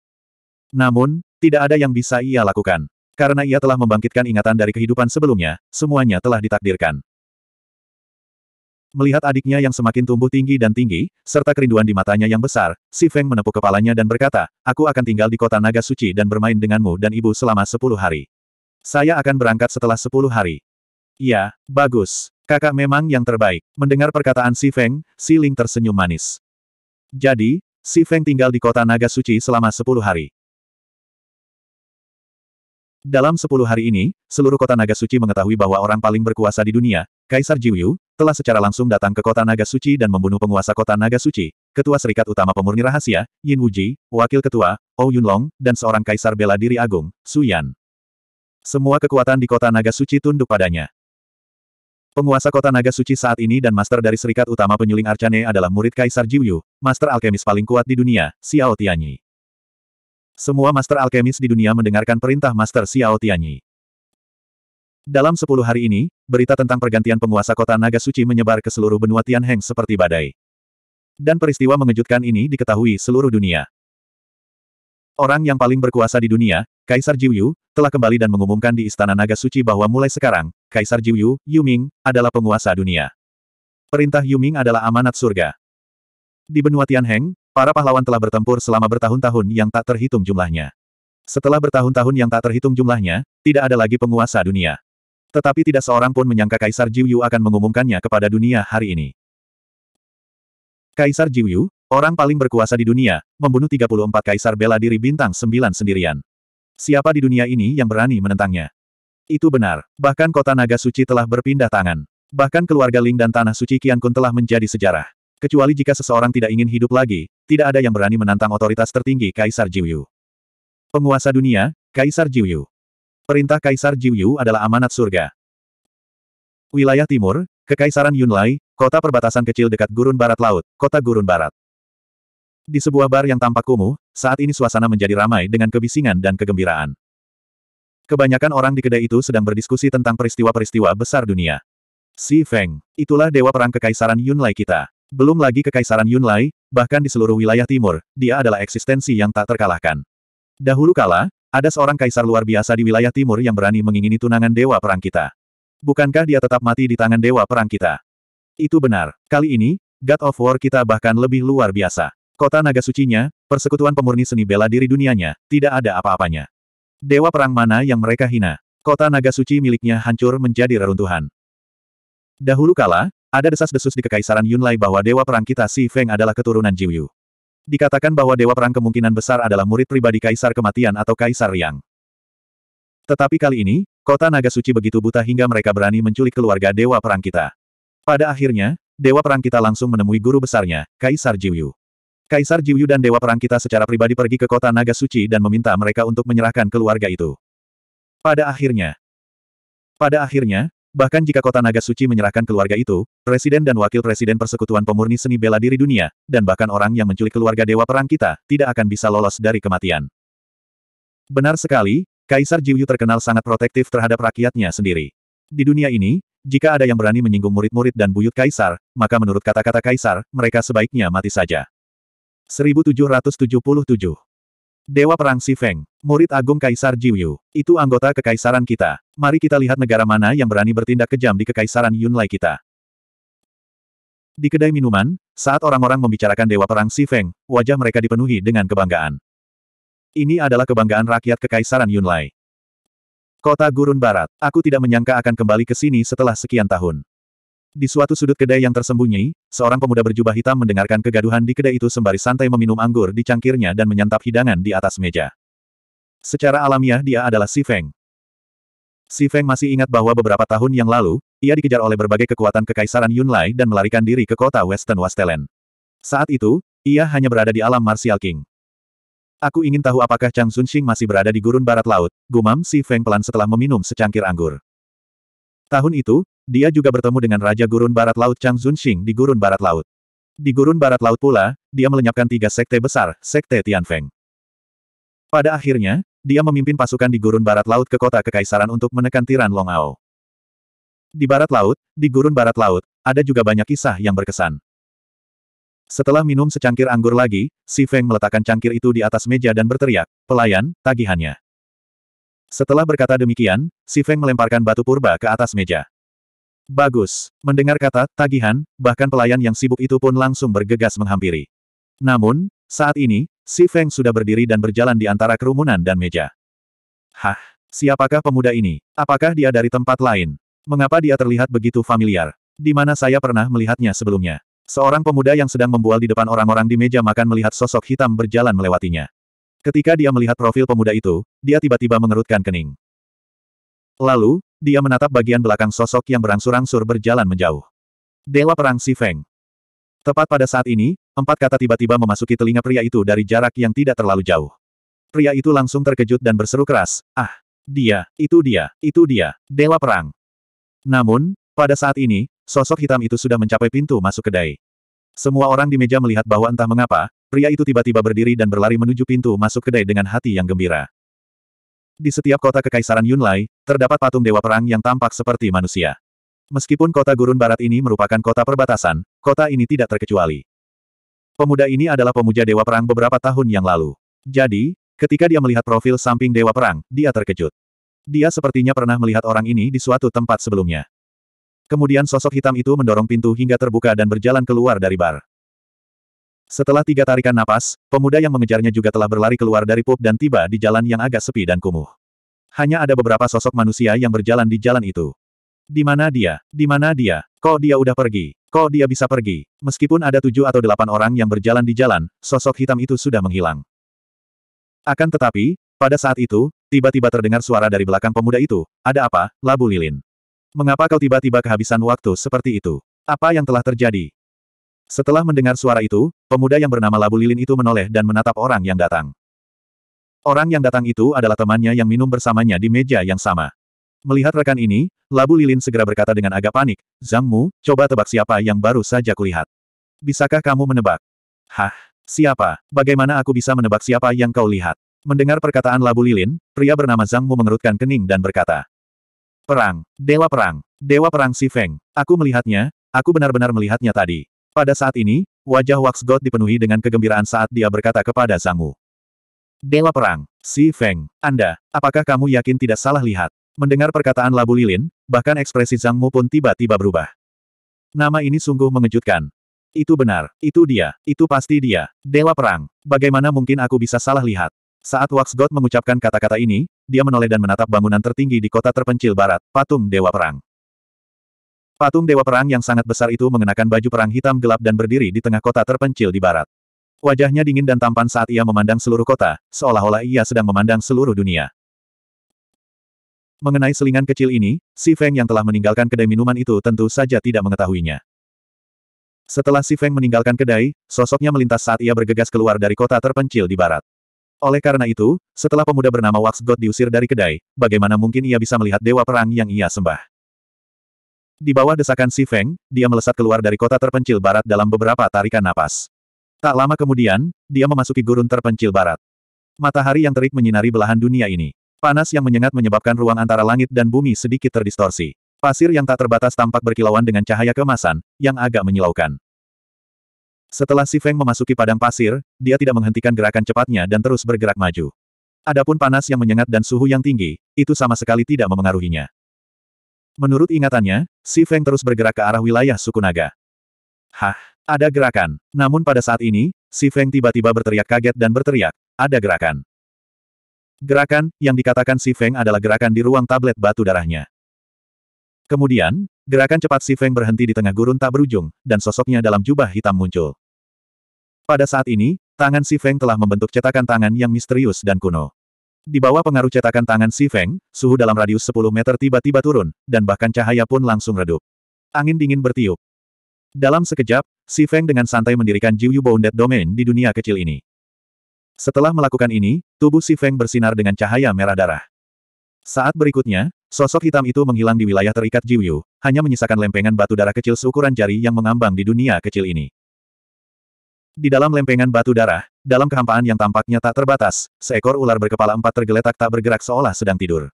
Speaker 1: Namun, tidak ada yang bisa ia lakukan. Karena ia telah membangkitkan ingatan dari kehidupan sebelumnya, semuanya telah ditakdirkan. Melihat adiknya yang semakin tumbuh tinggi dan tinggi, serta kerinduan di matanya yang besar, Si Feng menepuk kepalanya dan berkata, Aku akan tinggal di kota naga suci dan bermain denganmu dan ibu selama sepuluh hari. Saya akan berangkat setelah sepuluh hari. Ya, bagus. Kakak memang yang terbaik. Mendengar perkataan Si Feng, Si Ling tersenyum manis. Jadi, Si Feng tinggal di kota Naga Suci selama sepuluh hari. Dalam sepuluh hari ini, seluruh kota Naga Suci mengetahui bahwa orang paling berkuasa di dunia, Kaisar Jiuyu, telah secara langsung datang ke kota Naga Suci dan membunuh penguasa kota Naga Suci, Ketua Serikat Utama Pemurni Rahasia, Yin Wuji, Wakil Ketua, Ou Yunlong, dan seorang Kaisar Bela Diri Agung, Su Yan. Semua kekuatan di kota naga suci tunduk padanya. Penguasa kota naga suci saat ini dan master dari serikat utama penyuling Arcane adalah murid Kaisar Jiuyu, master alkemis paling kuat di dunia, Xiao Tianyi. Semua master alkemis di dunia mendengarkan perintah master Xiao Tianyi. Dalam sepuluh hari ini, berita tentang pergantian penguasa kota naga suci menyebar ke seluruh benua Tianheng seperti badai. Dan peristiwa mengejutkan ini diketahui seluruh dunia. Orang yang paling berkuasa di dunia, Kaisar Jiuyu, telah kembali dan mengumumkan di Istana Naga Suci bahwa mulai sekarang, Kaisar Jiuyu, Yuming, adalah penguasa dunia. Perintah Yuming adalah amanat surga. Di benua Tianheng, para pahlawan telah bertempur selama bertahun-tahun yang tak terhitung jumlahnya. Setelah bertahun-tahun yang tak terhitung jumlahnya, tidak ada lagi penguasa dunia. Tetapi tidak seorang pun menyangka Kaisar Jiuyu akan mengumumkannya kepada dunia hari ini. Kaisar Jiuyu, Orang paling berkuasa di dunia, membunuh 34 kaisar bela diri bintang 9 sendirian. Siapa di dunia ini yang berani menentangnya? Itu benar, bahkan kota naga suci telah berpindah tangan. Bahkan keluarga Ling dan tanah suci Kian Kun telah menjadi sejarah. Kecuali jika seseorang tidak ingin hidup lagi, tidak ada yang berani menantang otoritas tertinggi Kaisar Jiuyu. Penguasa dunia, Kaisar Jiuyu. Perintah Kaisar Jiuyu adalah amanat surga. Wilayah timur, Kekaisaran Yunlai, kota perbatasan kecil dekat Gurun Barat Laut, kota Gurun Barat. Di sebuah bar yang tampak kumuh, saat ini suasana menjadi ramai dengan kebisingan dan kegembiraan. Kebanyakan orang di kedai itu sedang berdiskusi tentang peristiwa-peristiwa besar dunia. Si Feng, itulah dewa perang kekaisaran Yunlai kita. Belum lagi kekaisaran Yunlai, bahkan di seluruh wilayah timur, dia adalah eksistensi yang tak terkalahkan. Dahulu kala, ada seorang kaisar luar biasa di wilayah timur yang berani mengingini tunangan dewa perang kita. Bukankah dia tetap mati di tangan dewa perang kita? Itu benar. Kali ini, God of War kita bahkan lebih luar biasa. Kota naga sucinya, persekutuan pemurni seni bela diri dunianya, tidak ada apa-apanya. Dewa perang mana yang mereka hina? Kota naga suci miliknya hancur menjadi reruntuhan. Dahulu kala, ada desas-desus di Kekaisaran Yunlai bahwa Dewa Perang kita Si Feng adalah keturunan Jiwu. Dikatakan bahwa Dewa Perang kemungkinan besar adalah murid pribadi Kaisar Kematian atau Kaisar Yang. Tetapi kali ini, kota naga suci begitu buta hingga mereka berani menculik keluarga Dewa Perang kita. Pada akhirnya, Dewa Perang kita langsung menemui guru besarnya, Kaisar Jiwu. Kaisar Jiuyu dan Dewa Perang kita secara pribadi pergi ke kota Naga Suci dan meminta mereka untuk menyerahkan keluarga itu. Pada akhirnya, pada akhirnya, bahkan jika kota Naga Suci menyerahkan keluarga itu, Presiden dan Wakil Presiden Persekutuan Pemurni Seni Bela Diri Dunia, dan bahkan orang yang menculik keluarga Dewa Perang kita, tidak akan bisa lolos dari kematian. Benar sekali, Kaisar Jiuyu terkenal sangat protektif terhadap rakyatnya sendiri. Di dunia ini, jika ada yang berani menyinggung murid-murid dan buyut Kaisar, maka menurut kata-kata Kaisar, mereka sebaiknya mati saja. 1777. Dewa Perang Si Feng, murid agung Kaisar Jiuyu, itu anggota kekaisaran kita. Mari kita lihat negara mana yang berani bertindak kejam di kekaisaran Yunlai kita. Di kedai minuman, saat orang-orang membicarakan Dewa Perang Si Feng, wajah mereka dipenuhi dengan kebanggaan. Ini adalah kebanggaan rakyat kekaisaran Yunlai. Kota Gurun Barat, aku tidak menyangka akan kembali ke sini setelah sekian tahun. Di suatu sudut kedai yang tersembunyi, seorang pemuda berjubah hitam mendengarkan kegaduhan di kedai itu sembari santai meminum anggur di cangkirnya dan menyantap hidangan di atas meja. Secara alamiah dia adalah Si Feng. Si Feng masih ingat bahwa beberapa tahun yang lalu, ia dikejar oleh berbagai kekuatan kekaisaran Yunlai dan melarikan diri ke kota Western Wasteland. Saat itu, ia hanya berada di alam Martial King. Aku ingin tahu apakah Chang Sunxing masih berada di gurun barat laut, gumam Si Feng pelan setelah meminum secangkir anggur. Tahun itu, dia juga bertemu dengan Raja Gurun Barat Laut Chang Zunxing di Gurun Barat Laut. Di Gurun Barat Laut pula, dia melenyapkan tiga sekte besar, Sekte Tianfeng. Pada akhirnya, dia memimpin pasukan di Gurun Barat Laut ke kota Kekaisaran untuk menekan Tiran Long Ao. Di Barat Laut, di Gurun Barat Laut, ada juga banyak kisah yang berkesan. Setelah minum secangkir anggur lagi, Si Feng meletakkan cangkir itu di atas meja dan berteriak, pelayan, tagihannya. Setelah berkata demikian, Si Feng melemparkan batu purba ke atas meja. Bagus. Mendengar kata tagihan, bahkan pelayan yang sibuk itu pun langsung bergegas menghampiri. Namun, saat ini, si Feng sudah berdiri dan berjalan di antara kerumunan dan meja. Hah, siapakah pemuda ini? Apakah dia dari tempat lain? Mengapa dia terlihat begitu familiar? Di mana saya pernah melihatnya sebelumnya? Seorang pemuda yang sedang membual di depan orang-orang di meja makan melihat sosok hitam berjalan melewatinya. Ketika dia melihat profil pemuda itu, dia tiba-tiba mengerutkan kening. Lalu, dia menatap bagian belakang sosok yang berangsur-angsur berjalan menjauh. Dewa Perang Si Feng. Tepat pada saat ini, empat kata tiba-tiba memasuki telinga pria itu dari jarak yang tidak terlalu jauh. Pria itu langsung terkejut dan berseru keras, ah, dia, itu dia, itu dia, Dewa Perang. Namun, pada saat ini, sosok hitam itu sudah mencapai pintu masuk kedai. Semua orang di meja melihat bahwa entah mengapa, pria itu tiba-tiba berdiri dan berlari menuju pintu masuk kedai dengan hati yang gembira. Di setiap kota Kekaisaran Yunlai, terdapat patung dewa perang yang tampak seperti manusia. Meskipun kota Gurun Barat ini merupakan kota perbatasan, kota ini tidak terkecuali. Pemuda ini adalah pemuja dewa perang beberapa tahun yang lalu. Jadi, ketika dia melihat profil samping dewa perang, dia terkejut. Dia sepertinya pernah melihat orang ini di suatu tempat sebelumnya. Kemudian sosok hitam itu mendorong pintu hingga terbuka dan berjalan keluar dari bar. Setelah tiga tarikan napas, pemuda yang mengejarnya juga telah berlari keluar dari pub dan tiba di jalan yang agak sepi dan kumuh. Hanya ada beberapa sosok manusia yang berjalan di jalan itu. Di mana dia? Di mana dia? Kok dia udah pergi? Kok dia bisa pergi? Meskipun ada tujuh atau delapan orang yang berjalan di jalan, sosok hitam itu sudah menghilang. Akan tetapi, pada saat itu, tiba-tiba terdengar suara dari belakang pemuda itu, ada apa, labu lilin? Mengapa kau tiba-tiba kehabisan waktu seperti itu? Apa yang telah terjadi? Setelah mendengar suara itu, pemuda yang bernama Labu Lilin itu menoleh dan menatap orang yang datang. Orang yang datang itu adalah temannya yang minum bersamanya di meja yang sama. Melihat rekan ini, Labu Lilin segera berkata dengan agak panik, Zhang Mu, coba tebak siapa yang baru saja kulihat. Bisakah kamu menebak? Hah, siapa? Bagaimana aku bisa menebak siapa yang kau lihat? Mendengar perkataan Labu Lilin, pria bernama Zhang Mu mengerutkan kening dan berkata, Perang, Dewa Perang, Dewa Perang Si Feng, aku melihatnya, aku benar-benar melihatnya tadi. Pada saat ini, wajah Wax God dipenuhi dengan kegembiraan saat dia berkata kepada Zhang Wu. Dewa Perang, Si Feng, Anda, apakah kamu yakin tidak salah lihat? Mendengar perkataan Labu Lilin, bahkan ekspresi Zhang Wu pun tiba-tiba berubah. Nama ini sungguh mengejutkan. Itu benar, itu dia, itu pasti dia, Dewa Perang. Bagaimana mungkin aku bisa salah lihat? Saat Wax God mengucapkan kata-kata ini, dia menoleh dan menatap bangunan tertinggi di kota terpencil barat, patung Dewa Perang. Patung Dewa Perang yang sangat besar itu mengenakan baju perang hitam gelap dan berdiri di tengah kota terpencil di barat. Wajahnya dingin dan tampan saat ia memandang seluruh kota, seolah-olah ia sedang memandang seluruh dunia. Mengenai selingan kecil ini, Si Feng yang telah meninggalkan kedai minuman itu tentu saja tidak mengetahuinya. Setelah Si Feng meninggalkan kedai, sosoknya melintas saat ia bergegas keluar dari kota terpencil di barat. Oleh karena itu, setelah pemuda bernama Wax God diusir dari kedai, bagaimana mungkin ia bisa melihat dewa perang yang ia sembah? Di bawah desakan Si Feng, dia melesat keluar dari kota terpencil barat dalam beberapa tarikan napas. Tak lama kemudian, dia memasuki gurun terpencil barat. Matahari yang terik menyinari belahan dunia ini. Panas yang menyengat menyebabkan ruang antara langit dan bumi sedikit terdistorsi. Pasir yang tak terbatas tampak berkilauan dengan cahaya kemasan, yang agak menyilaukan. Setelah Si Feng memasuki padang pasir, dia tidak menghentikan gerakan cepatnya dan terus bergerak maju. Adapun panas yang menyengat dan suhu yang tinggi, itu sama sekali tidak memengaruhinya. Menurut ingatannya, Si Feng terus bergerak ke arah wilayah suku naga. Hah, ada gerakan. Namun pada saat ini, Si Feng tiba-tiba berteriak kaget dan berteriak, ada gerakan. Gerakan, yang dikatakan Si Feng adalah gerakan di ruang tablet batu darahnya. Kemudian, gerakan cepat Si Feng berhenti di tengah gurun tak berujung, dan sosoknya dalam jubah hitam muncul. Pada saat ini, tangan Si Feng telah membentuk cetakan tangan yang misterius dan kuno. Di bawah pengaruh cetakan tangan Si Feng, suhu dalam radius 10 meter tiba-tiba turun, dan bahkan cahaya pun langsung redup. Angin dingin bertiup. Dalam sekejap, Si Feng dengan santai mendirikan Jiuyu Bounded Domain di dunia kecil ini. Setelah melakukan ini, tubuh Si Feng bersinar dengan cahaya merah darah. Saat berikutnya, sosok hitam itu menghilang di wilayah terikat Jiuyu, hanya menyisakan lempengan batu darah kecil seukuran jari yang mengambang di dunia kecil ini. Di dalam lempengan batu darah, dalam kehampaan yang tampaknya tak terbatas, seekor ular berkepala empat tergeletak tak bergerak seolah sedang tidur.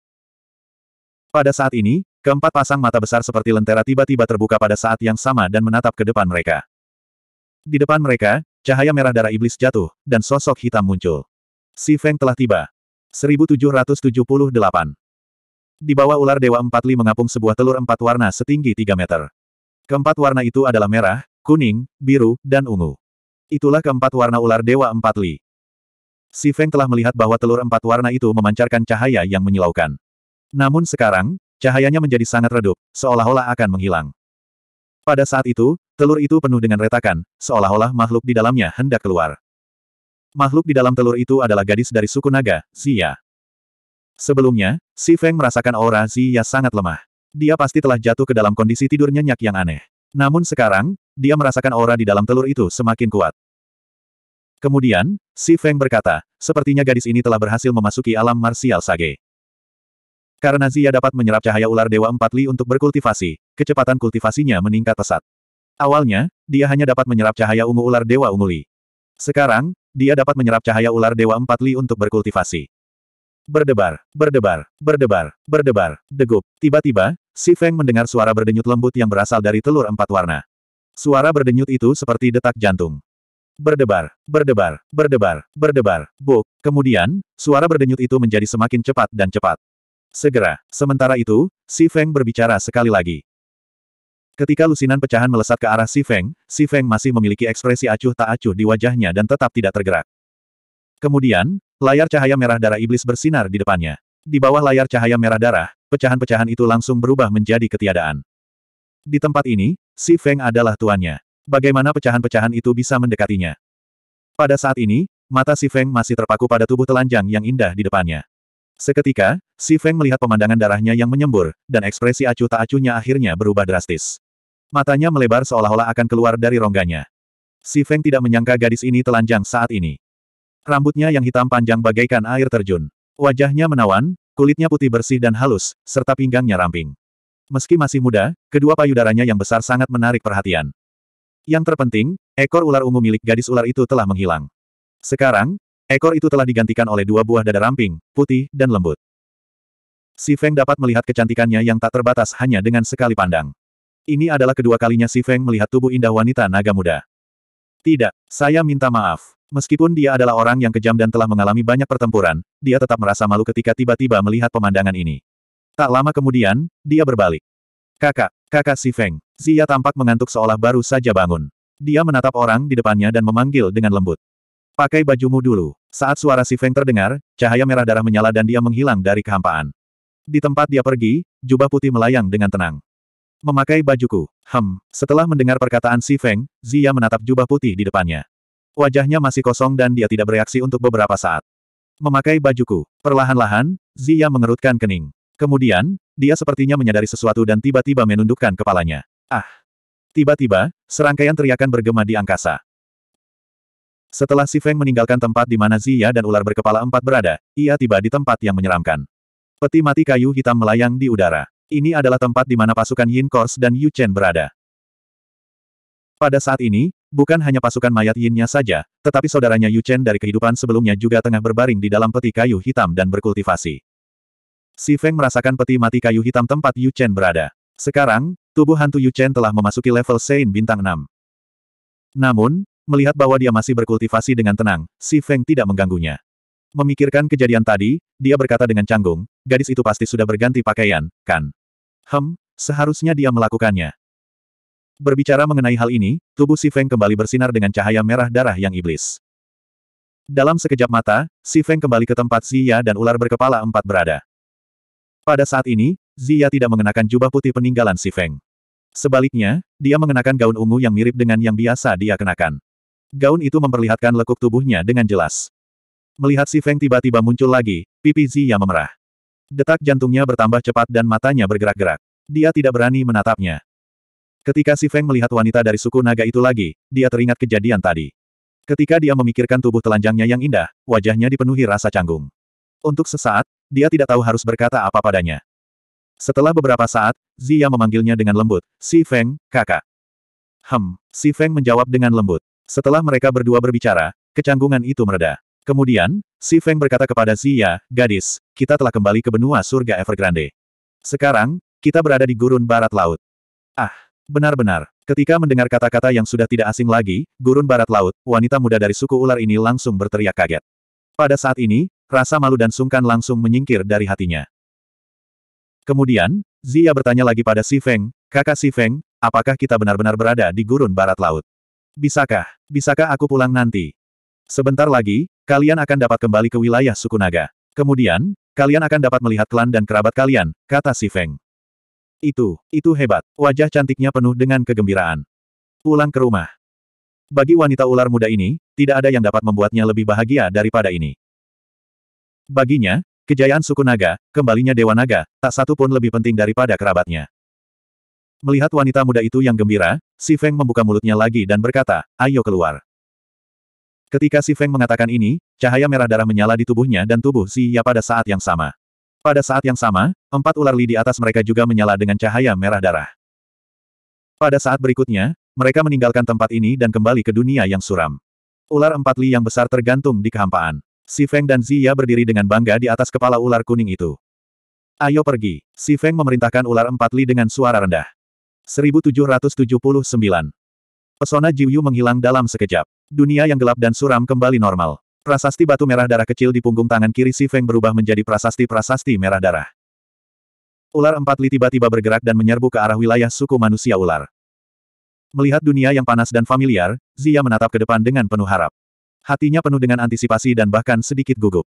Speaker 1: Pada saat ini, keempat pasang mata besar seperti lentera tiba-tiba terbuka pada saat yang sama dan menatap ke depan mereka. Di depan mereka, cahaya merah darah iblis jatuh, dan sosok hitam muncul. Si Feng telah tiba. 1778 Di bawah ular Dewa Empat Li mengapung sebuah telur empat warna setinggi tiga meter. Keempat warna itu adalah merah, kuning, biru, dan ungu. Itulah keempat warna ular Dewa Empat Li. Si Feng telah melihat bahwa telur empat warna itu memancarkan cahaya yang menyilaukan. Namun sekarang, cahayanya menjadi sangat redup, seolah-olah akan menghilang. Pada saat itu, telur itu penuh dengan retakan, seolah-olah makhluk di dalamnya hendak keluar. Makhluk di dalam telur itu adalah gadis dari suku naga, Zia. Sebelumnya, Si Feng merasakan aura Zia sangat lemah. Dia pasti telah jatuh ke dalam kondisi tidur nyenyak yang aneh. Namun sekarang, dia merasakan aura di dalam telur itu semakin kuat. Kemudian, Si Feng berkata, sepertinya gadis ini telah berhasil memasuki alam martial sage. Karena Zia dapat menyerap cahaya ular Dewa Empat Li untuk berkultivasi, kecepatan kultivasinya meningkat pesat. Awalnya, dia hanya dapat menyerap cahaya ungu ular Dewa Ungu Li. Sekarang, dia dapat menyerap cahaya ular Dewa Empat Li untuk berkultivasi. Berdebar, berdebar, berdebar, berdebar, degup. Tiba-tiba, Si Feng mendengar suara berdenyut lembut yang berasal dari telur empat warna. Suara berdenyut itu seperti detak jantung. Berdebar, berdebar, berdebar, berdebar, buk. Kemudian, suara berdenyut itu menjadi semakin cepat dan cepat. Segera, sementara itu, Si Feng berbicara sekali lagi. Ketika lusinan pecahan melesat ke arah Si Feng, Si Feng masih memiliki ekspresi acuh tak acuh di wajahnya dan tetap tidak tergerak. Kemudian, layar cahaya merah darah iblis bersinar di depannya. Di bawah layar cahaya merah darah, pecahan-pecahan itu langsung berubah menjadi ketiadaan. Di tempat ini, si Feng adalah tuannya. Bagaimana pecahan-pecahan itu bisa mendekatinya? Pada saat ini, mata si Feng masih terpaku pada tubuh telanjang yang indah di depannya. Seketika, si Feng melihat pemandangan darahnya yang menyembur, dan ekspresi acuh tak acuhnya akhirnya berubah drastis. Matanya melebar seolah-olah akan keluar dari rongganya. Si Feng tidak menyangka gadis ini telanjang saat ini. Rambutnya yang hitam panjang bagaikan air terjun. Wajahnya menawan, kulitnya putih bersih dan halus, serta pinggangnya ramping. Meski masih muda, kedua payudaranya yang besar sangat menarik perhatian. Yang terpenting, ekor ular ungu milik gadis ular itu telah menghilang. Sekarang, ekor itu telah digantikan oleh dua buah dada ramping, putih dan lembut. Si Feng dapat melihat kecantikannya yang tak terbatas hanya dengan sekali pandang. Ini adalah kedua kalinya Si Feng melihat tubuh indah wanita naga muda. Tidak, saya minta maaf. Meskipun dia adalah orang yang kejam dan telah mengalami banyak pertempuran, dia tetap merasa malu ketika tiba-tiba melihat pemandangan ini. Tak lama kemudian, dia berbalik. Kakak, kakak si Feng. Zia tampak mengantuk seolah baru saja bangun. Dia menatap orang di depannya dan memanggil dengan lembut. Pakai bajumu dulu. Saat suara si Feng terdengar, cahaya merah darah menyala dan dia menghilang dari kehampaan. Di tempat dia pergi, jubah putih melayang dengan tenang. Memakai bajuku, hem, setelah mendengar perkataan si Feng, Zia menatap jubah putih di depannya. Wajahnya masih kosong dan dia tidak bereaksi untuk beberapa saat. Memakai bajuku, perlahan-lahan, Zia mengerutkan kening. Kemudian, dia sepertinya menyadari sesuatu dan tiba-tiba menundukkan kepalanya. Ah! Tiba-tiba, serangkaian teriakan bergema di angkasa. Setelah Si Feng meninggalkan tempat di mana Zia dan ular berkepala empat berada, ia tiba di tempat yang menyeramkan. Peti mati kayu hitam melayang di udara. Ini adalah tempat di mana pasukan Yin Kors dan Yu Chen berada. Pada saat ini, bukan hanya pasukan mayat Yinnya saja, tetapi saudaranya Yu Chen dari kehidupan sebelumnya juga tengah berbaring di dalam peti kayu hitam dan berkultivasi. Si Feng merasakan peti mati kayu hitam tempat Yu Chen berada. Sekarang, tubuh hantu Yu Chen telah memasuki level Sein bintang 6. Namun, melihat bahwa dia masih berkultivasi dengan tenang, Si Feng tidak mengganggunya. Memikirkan kejadian tadi, dia berkata dengan canggung, gadis itu pasti sudah berganti pakaian, kan? Hem, seharusnya dia melakukannya. Berbicara mengenai hal ini, tubuh Si Feng kembali bersinar dengan cahaya merah darah yang iblis. Dalam sekejap mata, Si Feng kembali ke tempat Xia dan ular berkepala empat berada. Pada saat ini, Zia tidak mengenakan jubah putih peninggalan si Feng. Sebaliknya, dia mengenakan gaun ungu yang mirip dengan yang biasa dia kenakan. Gaun itu memperlihatkan lekuk tubuhnya dengan jelas. Melihat si Feng tiba-tiba muncul lagi, pipi Zia memerah. Detak jantungnya bertambah cepat dan matanya bergerak-gerak. Dia tidak berani menatapnya. Ketika si Feng melihat wanita dari suku naga itu lagi, dia teringat kejadian tadi. Ketika dia memikirkan tubuh telanjangnya yang indah, wajahnya dipenuhi rasa canggung. Untuk sesaat, dia tidak tahu harus berkata apa padanya. Setelah beberapa saat, Zia memanggilnya dengan lembut, Si Feng, kakak. Hem, Si Feng menjawab dengan lembut. Setelah mereka berdua berbicara, kecanggungan itu mereda. Kemudian, Si Feng berkata kepada Zia, gadis, kita telah kembali ke benua surga Evergrande. Sekarang, kita berada di gurun barat laut. Ah, benar-benar. Ketika mendengar kata-kata yang sudah tidak asing lagi, gurun barat laut, wanita muda dari suku ular ini langsung berteriak kaget. Pada saat ini, rasa malu dan sungkan langsung menyingkir dari hatinya. Kemudian, Zia bertanya lagi pada Si Feng, kakak Si Feng, apakah kita benar-benar berada di gurun barat laut? Bisakah, bisakah aku pulang nanti? Sebentar lagi, kalian akan dapat kembali ke wilayah suku naga. Kemudian, kalian akan dapat melihat klan dan kerabat kalian, kata Si Feng. Itu, itu hebat. Wajah cantiknya penuh dengan kegembiraan. Pulang ke rumah. Bagi wanita ular muda ini, tidak ada yang dapat membuatnya lebih bahagia daripada ini. Baginya, kejayaan suku naga, kembalinya Dewa Naga, tak satu pun lebih penting daripada kerabatnya. Melihat wanita muda itu yang gembira, Si Feng membuka mulutnya lagi dan berkata, ayo keluar. Ketika Si Feng mengatakan ini, cahaya merah darah menyala di tubuhnya dan tubuh Si Ya pada saat yang sama. Pada saat yang sama, empat ular li di atas mereka juga menyala dengan cahaya merah darah. Pada saat berikutnya, mereka meninggalkan tempat ini dan kembali ke dunia yang suram. Ular empat li yang besar tergantung di kehampaan. Si Feng dan Ziya berdiri dengan bangga di atas kepala ular kuning itu. Ayo pergi. Si Feng memerintahkan ular empat li dengan suara rendah. 1779. Pesona Jiuyu menghilang dalam sekejap. Dunia yang gelap dan suram kembali normal. Prasasti batu merah darah kecil di punggung tangan kiri Si Feng berubah menjadi prasasti-prasasti merah darah. Ular empat li tiba-tiba bergerak dan menyerbu ke arah wilayah suku manusia ular. Melihat dunia yang panas dan familiar, Zia ya menatap ke depan dengan penuh harap hatinya penuh dengan antisipasi dan bahkan sedikit gugup.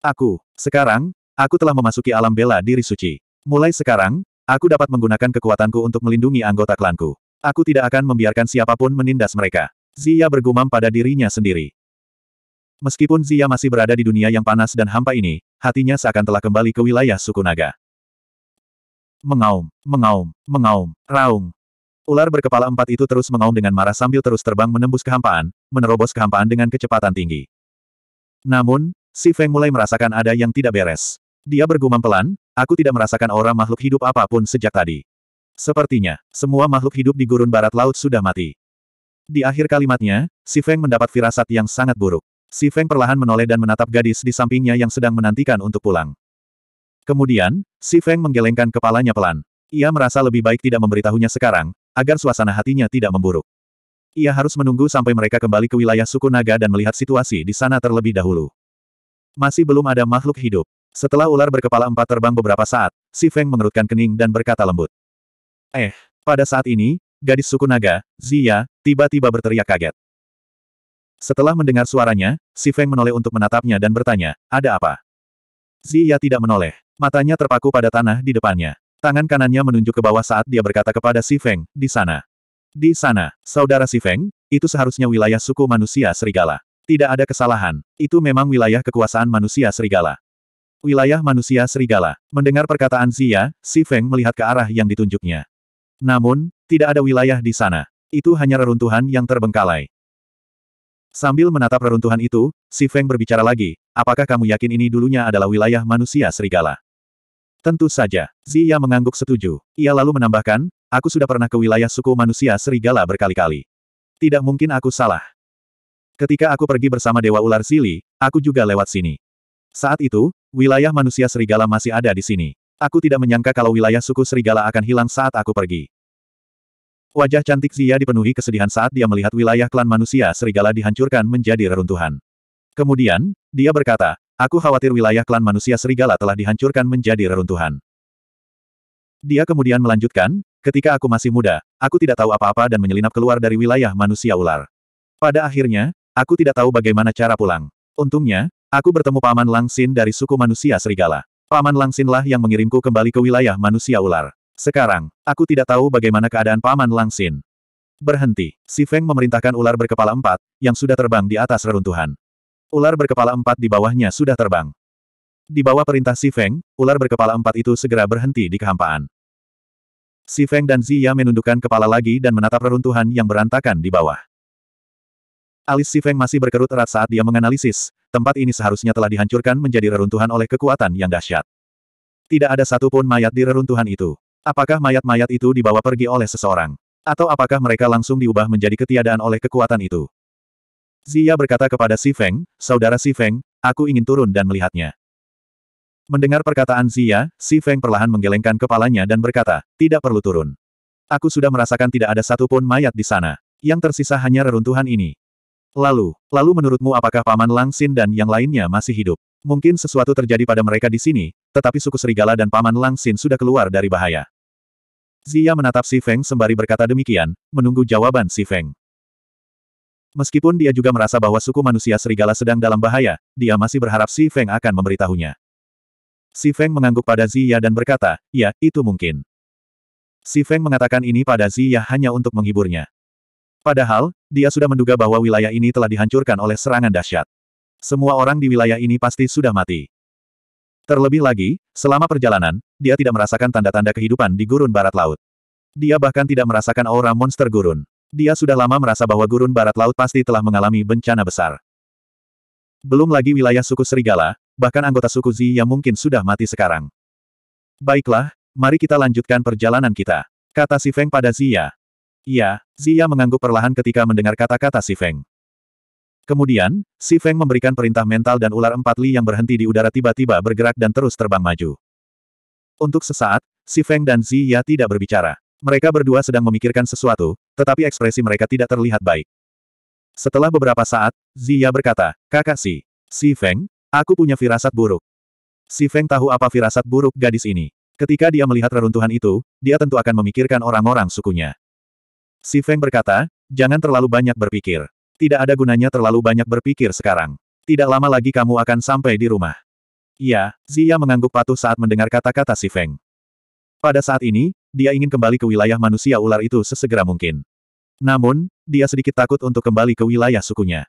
Speaker 1: Aku, sekarang, aku telah memasuki alam bela diri suci. Mulai sekarang, aku dapat menggunakan kekuatanku untuk melindungi anggota klanku. Aku tidak akan membiarkan siapapun menindas mereka. Zia bergumam pada dirinya sendiri. Meskipun Zia masih berada di dunia yang panas dan hampa ini, hatinya seakan telah kembali ke wilayah suku naga. Mengaum, mengaum, mengaum, raung, Ular berkepala empat itu terus mengaum dengan marah sambil terus terbang menembus kehampaan, menerobos kehampaan dengan kecepatan tinggi. Namun, si Feng mulai merasakan ada yang tidak beres. Dia bergumam pelan, aku tidak merasakan aura makhluk hidup apapun sejak tadi. Sepertinya, semua makhluk hidup di gurun barat laut sudah mati. Di akhir kalimatnya, si Feng mendapat firasat yang sangat buruk. Si Feng perlahan menoleh dan menatap gadis di sampingnya yang sedang menantikan untuk pulang. Kemudian, si Feng menggelengkan kepalanya pelan. Ia merasa lebih baik tidak memberitahunya sekarang, agar suasana hatinya tidak memburuk. Ia harus menunggu sampai mereka kembali ke wilayah suku naga dan melihat situasi di sana terlebih dahulu. Masih belum ada makhluk hidup. Setelah ular berkepala empat terbang beberapa saat, Si Feng mengerutkan kening dan berkata lembut. Eh, pada saat ini, gadis suku naga, Zia, tiba-tiba berteriak kaget. Setelah mendengar suaranya, Si Feng menoleh untuk menatapnya dan bertanya, ada apa? Zia tidak menoleh. Matanya terpaku pada tanah di depannya. Tangan kanannya menunjuk ke bawah saat dia berkata kepada Si Feng, di sana. Di sana, saudara Si Feng, itu seharusnya wilayah suku manusia serigala. Tidak ada kesalahan, itu memang wilayah kekuasaan manusia serigala. Wilayah manusia serigala. Mendengar perkataan Zia, Si Feng melihat ke arah yang ditunjuknya. Namun, tidak ada wilayah di sana. Itu hanya reruntuhan yang terbengkalai. Sambil menatap reruntuhan itu, Si Feng berbicara lagi, apakah kamu yakin ini dulunya adalah wilayah manusia serigala? Tentu saja. Zia mengangguk setuju. Ia lalu menambahkan, aku sudah pernah ke wilayah suku manusia serigala berkali-kali. Tidak mungkin aku salah. Ketika aku pergi bersama Dewa Ular Sili, aku juga lewat sini. Saat itu, wilayah manusia serigala masih ada di sini. Aku tidak menyangka kalau wilayah suku serigala akan hilang saat aku pergi. Wajah cantik Zia dipenuhi kesedihan saat dia melihat wilayah klan manusia serigala dihancurkan menjadi reruntuhan. Kemudian, dia berkata, Aku khawatir wilayah klan manusia serigala telah dihancurkan menjadi reruntuhan. Dia kemudian melanjutkan, ketika aku masih muda, aku tidak tahu apa-apa dan menyelinap keluar dari wilayah manusia ular. Pada akhirnya, aku tidak tahu bagaimana cara pulang. Untungnya, aku bertemu Paman Langsin dari suku manusia serigala. Paman Langsinlah yang mengirimku kembali ke wilayah manusia ular. Sekarang, aku tidak tahu bagaimana keadaan Paman Langsin. Berhenti, si Feng memerintahkan ular berkepala empat, yang sudah terbang di atas reruntuhan. Ular berkepala empat di bawahnya sudah terbang. Di bawah perintah Si Feng, ular berkepala empat itu segera berhenti di kehampaan. Si Feng dan Zia menundukkan kepala lagi dan menatap reruntuhan yang berantakan di bawah. Alis Si Feng masih berkerut erat saat dia menganalisis, tempat ini seharusnya telah dihancurkan menjadi reruntuhan oleh kekuatan yang dahsyat. Tidak ada satupun mayat di reruntuhan itu. Apakah mayat-mayat itu dibawa pergi oleh seseorang? Atau apakah mereka langsung diubah menjadi ketiadaan oleh kekuatan itu? Zia berkata kepada Si Feng, saudara Si Feng, aku ingin turun dan melihatnya. Mendengar perkataan Zia, Si Feng perlahan menggelengkan kepalanya dan berkata, tidak perlu turun. Aku sudah merasakan tidak ada satupun mayat di sana. Yang tersisa hanya reruntuhan ini. Lalu, lalu menurutmu apakah Paman Lang Langsin dan yang lainnya masih hidup? Mungkin sesuatu terjadi pada mereka di sini, tetapi suku Serigala dan Paman Lang Langsin sudah keluar dari bahaya. Zia menatap Si Feng sembari berkata demikian, menunggu jawaban Si Feng. Meskipun dia juga merasa bahwa suku manusia serigala sedang dalam bahaya, dia masih berharap Si Feng akan memberitahunya. Si Feng mengangguk pada Ziya dan berkata, ya, itu mungkin. Si Feng mengatakan ini pada Ziya hanya untuk menghiburnya. Padahal, dia sudah menduga bahwa wilayah ini telah dihancurkan oleh serangan dahsyat. Semua orang di wilayah ini pasti sudah mati. Terlebih lagi, selama perjalanan, dia tidak merasakan tanda-tanda kehidupan di gurun barat laut. Dia bahkan tidak merasakan aura monster gurun. Dia sudah lama merasa bahwa gurun barat laut pasti telah mengalami bencana besar. Belum lagi wilayah suku Serigala, bahkan anggota suku Zi yang mungkin sudah mati sekarang. Baiklah, mari kita lanjutkan perjalanan kita. Kata Si Feng pada Zia. Ya. Iya, Zia ya mengangguk perlahan ketika mendengar kata-kata Si Feng. Kemudian, Si Feng memberikan perintah mental dan ular empat li yang berhenti di udara tiba-tiba bergerak dan terus terbang maju. Untuk sesaat, Si Feng dan Zia ya tidak berbicara. Mereka berdua sedang memikirkan sesuatu, tetapi ekspresi mereka tidak terlihat baik. Setelah beberapa saat, Zia berkata, Kakak Si, Si Feng, aku punya firasat buruk. Si Feng tahu apa firasat buruk gadis ini. Ketika dia melihat reruntuhan itu, dia tentu akan memikirkan orang-orang sukunya. Si Feng berkata, jangan terlalu banyak berpikir. Tidak ada gunanya terlalu banyak berpikir sekarang. Tidak lama lagi kamu akan sampai di rumah. Iya, Zia mengangguk patuh saat mendengar kata-kata Si Feng. Pada saat ini, dia ingin kembali ke wilayah manusia ular itu sesegera mungkin. Namun, dia sedikit takut untuk kembali ke wilayah sukunya.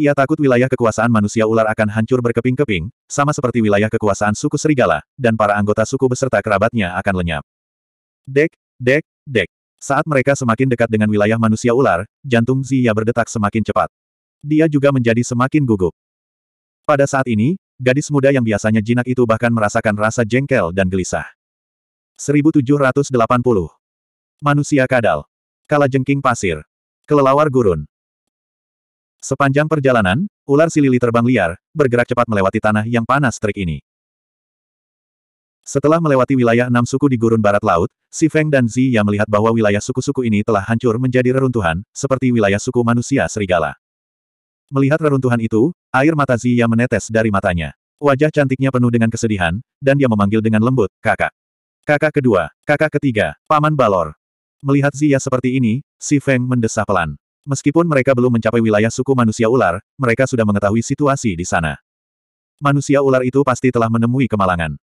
Speaker 1: Ia takut wilayah kekuasaan manusia ular akan hancur berkeping-keping, sama seperti wilayah kekuasaan suku serigala, dan para anggota suku beserta kerabatnya akan lenyap. Dek, dek, dek. Saat mereka semakin dekat dengan wilayah manusia ular, jantung Zia berdetak semakin cepat. Dia juga menjadi semakin gugup. Pada saat ini, gadis muda yang biasanya jinak itu bahkan merasakan rasa jengkel dan gelisah. 1780. Manusia kadal. kala jengking pasir. Kelelawar gurun. Sepanjang perjalanan, ular silili terbang liar, bergerak cepat melewati tanah yang panas terik ini. Setelah melewati wilayah enam suku di gurun barat laut, Si Feng dan Zi Ya melihat bahwa wilayah suku-suku ini telah hancur menjadi reruntuhan, seperti wilayah suku manusia serigala. Melihat reruntuhan itu, air mata Zi Ya menetes dari matanya. Wajah cantiknya penuh dengan kesedihan, dan dia memanggil dengan lembut, kakak. Kakak kedua, kakak ketiga, paman Balor. Melihat Zia seperti ini, Si Feng mendesah pelan. Meskipun mereka belum mencapai wilayah suku manusia ular, mereka sudah mengetahui situasi di sana. Manusia ular itu pasti telah menemui kemalangan.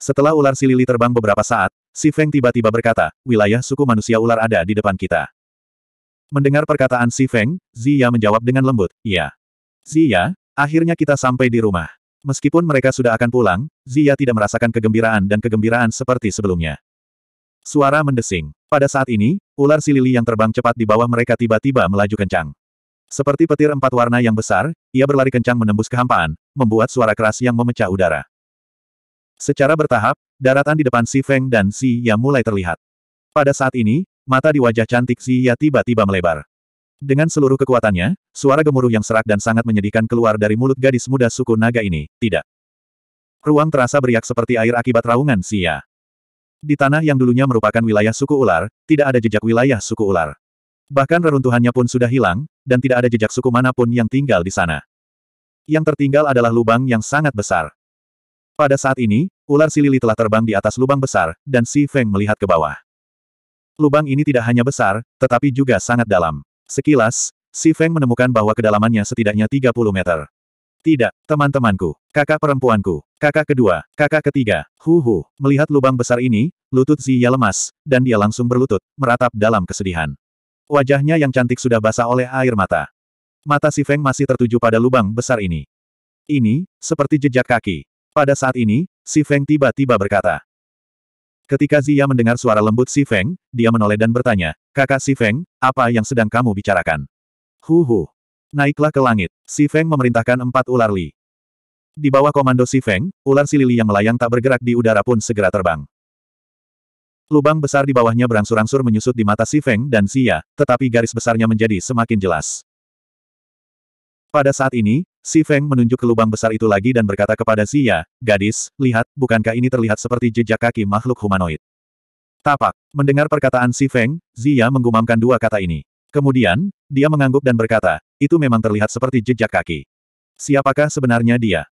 Speaker 1: Setelah ular silili terbang beberapa saat, Si Feng tiba-tiba berkata, wilayah suku manusia ular ada di depan kita. Mendengar perkataan Si Feng, Zia menjawab dengan lembut, iya. Zia, akhirnya kita sampai di rumah. Meskipun mereka sudah akan pulang, Zia tidak merasakan kegembiraan dan kegembiraan seperti sebelumnya. Suara mendesing. Pada saat ini, ular silili yang terbang cepat di bawah mereka tiba-tiba melaju kencang. Seperti petir empat warna yang besar, ia berlari kencang menembus kehampaan, membuat suara keras yang memecah udara. Secara bertahap, daratan di depan Si Feng dan Si Ya mulai terlihat. Pada saat ini, mata di wajah cantik Si Ya tiba-tiba melebar. Dengan seluruh kekuatannya, suara gemuruh yang serak dan sangat menyedihkan keluar dari mulut gadis muda suku naga ini, tidak. Ruang terasa beriak seperti air akibat raungan sia. Di tanah yang dulunya merupakan wilayah suku ular, tidak ada jejak wilayah suku ular. Bahkan reruntuhannya pun sudah hilang, dan tidak ada jejak suku manapun yang tinggal di sana. Yang tertinggal adalah lubang yang sangat besar. Pada saat ini, ular silili telah terbang di atas lubang besar, dan Si Feng melihat ke bawah. Lubang ini tidak hanya besar, tetapi juga sangat dalam. Sekilas, Si Feng menemukan bahwa kedalamannya setidaknya 30 meter. Tidak, teman-temanku, kakak perempuanku, kakak kedua, kakak ketiga, huhu, melihat lubang besar ini, lutut Ziya lemas, dan dia langsung berlutut, meratap dalam kesedihan. Wajahnya yang cantik sudah basah oleh air mata. Mata Si Feng masih tertuju pada lubang besar ini. Ini, seperti jejak kaki. Pada saat ini, Si Feng tiba-tiba berkata. Ketika Ziya mendengar suara lembut Si Feng, dia menoleh dan bertanya, Kakak Si Feng, apa yang sedang kamu bicarakan? Hu hu, Naiklah ke langit. Si Feng memerintahkan empat ular Li. Di bawah komando Si Feng, ular silili yang melayang tak bergerak di udara pun segera terbang. Lubang besar di bawahnya berangsur-angsur menyusut di mata Si Feng dan Xia, tetapi garis besarnya menjadi semakin jelas. Pada saat ini, Si Feng menunjuk ke lubang besar itu lagi dan berkata kepada Xia, Gadis, lihat, bukankah ini terlihat seperti jejak kaki makhluk humanoid? Tapak. Mendengar perkataan Si Feng, Zia menggumamkan dua kata ini. Kemudian, dia mengangguk dan berkata, itu memang terlihat seperti jejak kaki. Siapakah sebenarnya dia?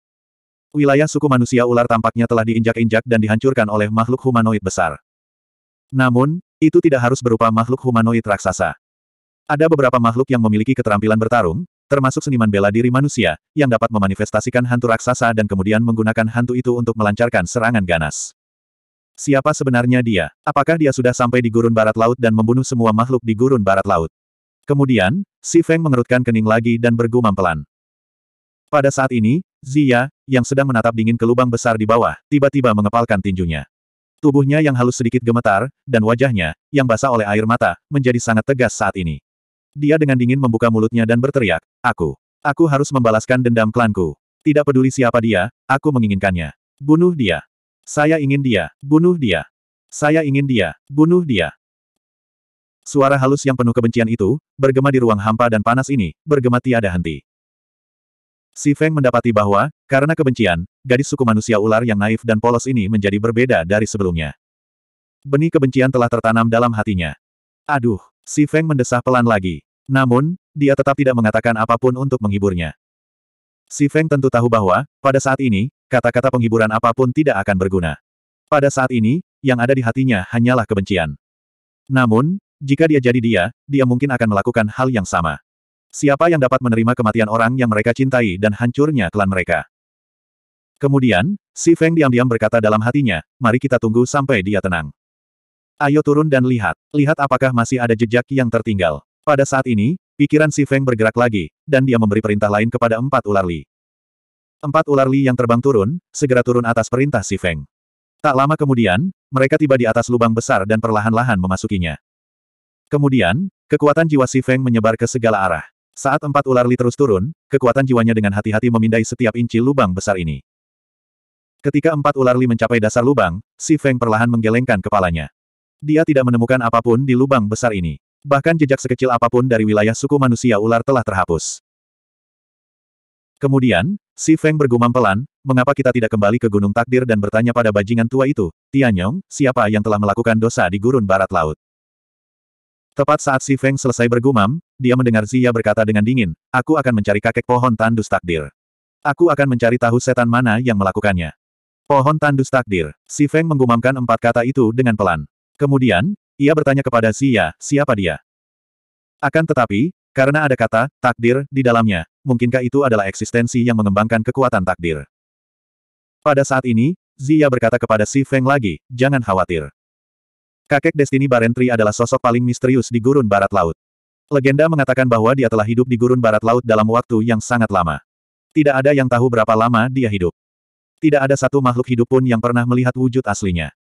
Speaker 1: Wilayah suku manusia ular tampaknya telah diinjak-injak dan dihancurkan oleh makhluk humanoid besar. Namun, itu tidak harus berupa makhluk humanoid raksasa. Ada beberapa makhluk yang memiliki keterampilan bertarung, termasuk seniman bela diri manusia, yang dapat memanifestasikan hantu raksasa dan kemudian menggunakan hantu itu untuk melancarkan serangan ganas. Siapa sebenarnya dia? Apakah dia sudah sampai di gurun barat laut dan membunuh semua makhluk di gurun barat laut? Kemudian, Si Feng mengerutkan kening lagi dan bergumam pelan. Pada saat ini, Zia, yang sedang menatap dingin ke lubang besar di bawah, tiba-tiba mengepalkan tinjunya. Tubuhnya yang halus sedikit gemetar, dan wajahnya, yang basah oleh air mata, menjadi sangat tegas saat ini. Dia dengan dingin membuka mulutnya dan berteriak, Aku! Aku harus membalaskan dendam klanku. Tidak peduli siapa dia, aku menginginkannya. Bunuh dia. Saya ingin dia, bunuh dia. Saya ingin dia, bunuh dia. Suara halus yang penuh kebencian itu, bergema di ruang hampa dan panas ini, bergema tiada henti. Si Feng mendapati bahwa, karena kebencian, gadis suku manusia ular yang naif dan polos ini menjadi berbeda dari sebelumnya. Benih kebencian telah tertanam dalam hatinya. Aduh, si Feng mendesah pelan lagi. Namun, dia tetap tidak mengatakan apapun untuk menghiburnya. Si Feng tentu tahu bahwa, pada saat ini, kata-kata penghiburan apapun tidak akan berguna. Pada saat ini, yang ada di hatinya hanyalah kebencian. Namun, jika dia jadi dia, dia mungkin akan melakukan hal yang sama. Siapa yang dapat menerima kematian orang yang mereka cintai dan hancurnya klan mereka? Kemudian, si Feng diam-diam berkata dalam hatinya, mari kita tunggu sampai dia tenang. Ayo turun dan lihat, lihat apakah masih ada jejak yang tertinggal. Pada saat ini, pikiran si Feng bergerak lagi, dan dia memberi perintah lain kepada empat ular Li. Empat ular Li yang terbang turun, segera turun atas perintah Si Feng. Tak lama kemudian, mereka tiba di atas lubang besar dan perlahan-lahan memasukinya. Kemudian, kekuatan jiwa Si Feng menyebar ke segala arah. Saat empat ular Li terus turun, kekuatan jiwanya dengan hati-hati memindai setiap inci lubang besar ini. Ketika empat ular Li mencapai dasar lubang, Si Feng perlahan menggelengkan kepalanya. Dia tidak menemukan apapun di lubang besar ini. Bahkan jejak sekecil apapun dari wilayah suku manusia ular telah terhapus. Kemudian, Si Feng bergumam pelan, mengapa kita tidak kembali ke Gunung Takdir dan bertanya pada bajingan tua itu, Tianyong, siapa yang telah melakukan dosa di gurun barat laut? Tepat saat Si Feng selesai bergumam, dia mendengar Zia berkata dengan dingin, aku akan mencari kakek pohon tandus takdir. Aku akan mencari tahu setan mana yang melakukannya. Pohon tandus takdir, Si Feng menggumamkan empat kata itu dengan pelan. Kemudian, ia bertanya kepada Zia, siapa dia? Akan tetapi, karena ada kata, takdir, di dalamnya, mungkinkah itu adalah eksistensi yang mengembangkan kekuatan takdir? Pada saat ini, Zia berkata kepada Si Feng lagi, jangan khawatir. Kakek Destiny Barentri adalah sosok paling misterius di gurun barat laut. Legenda mengatakan bahwa dia telah hidup di gurun barat laut dalam waktu yang sangat lama. Tidak ada yang tahu berapa lama dia hidup. Tidak ada satu makhluk hidup pun yang pernah melihat wujud aslinya.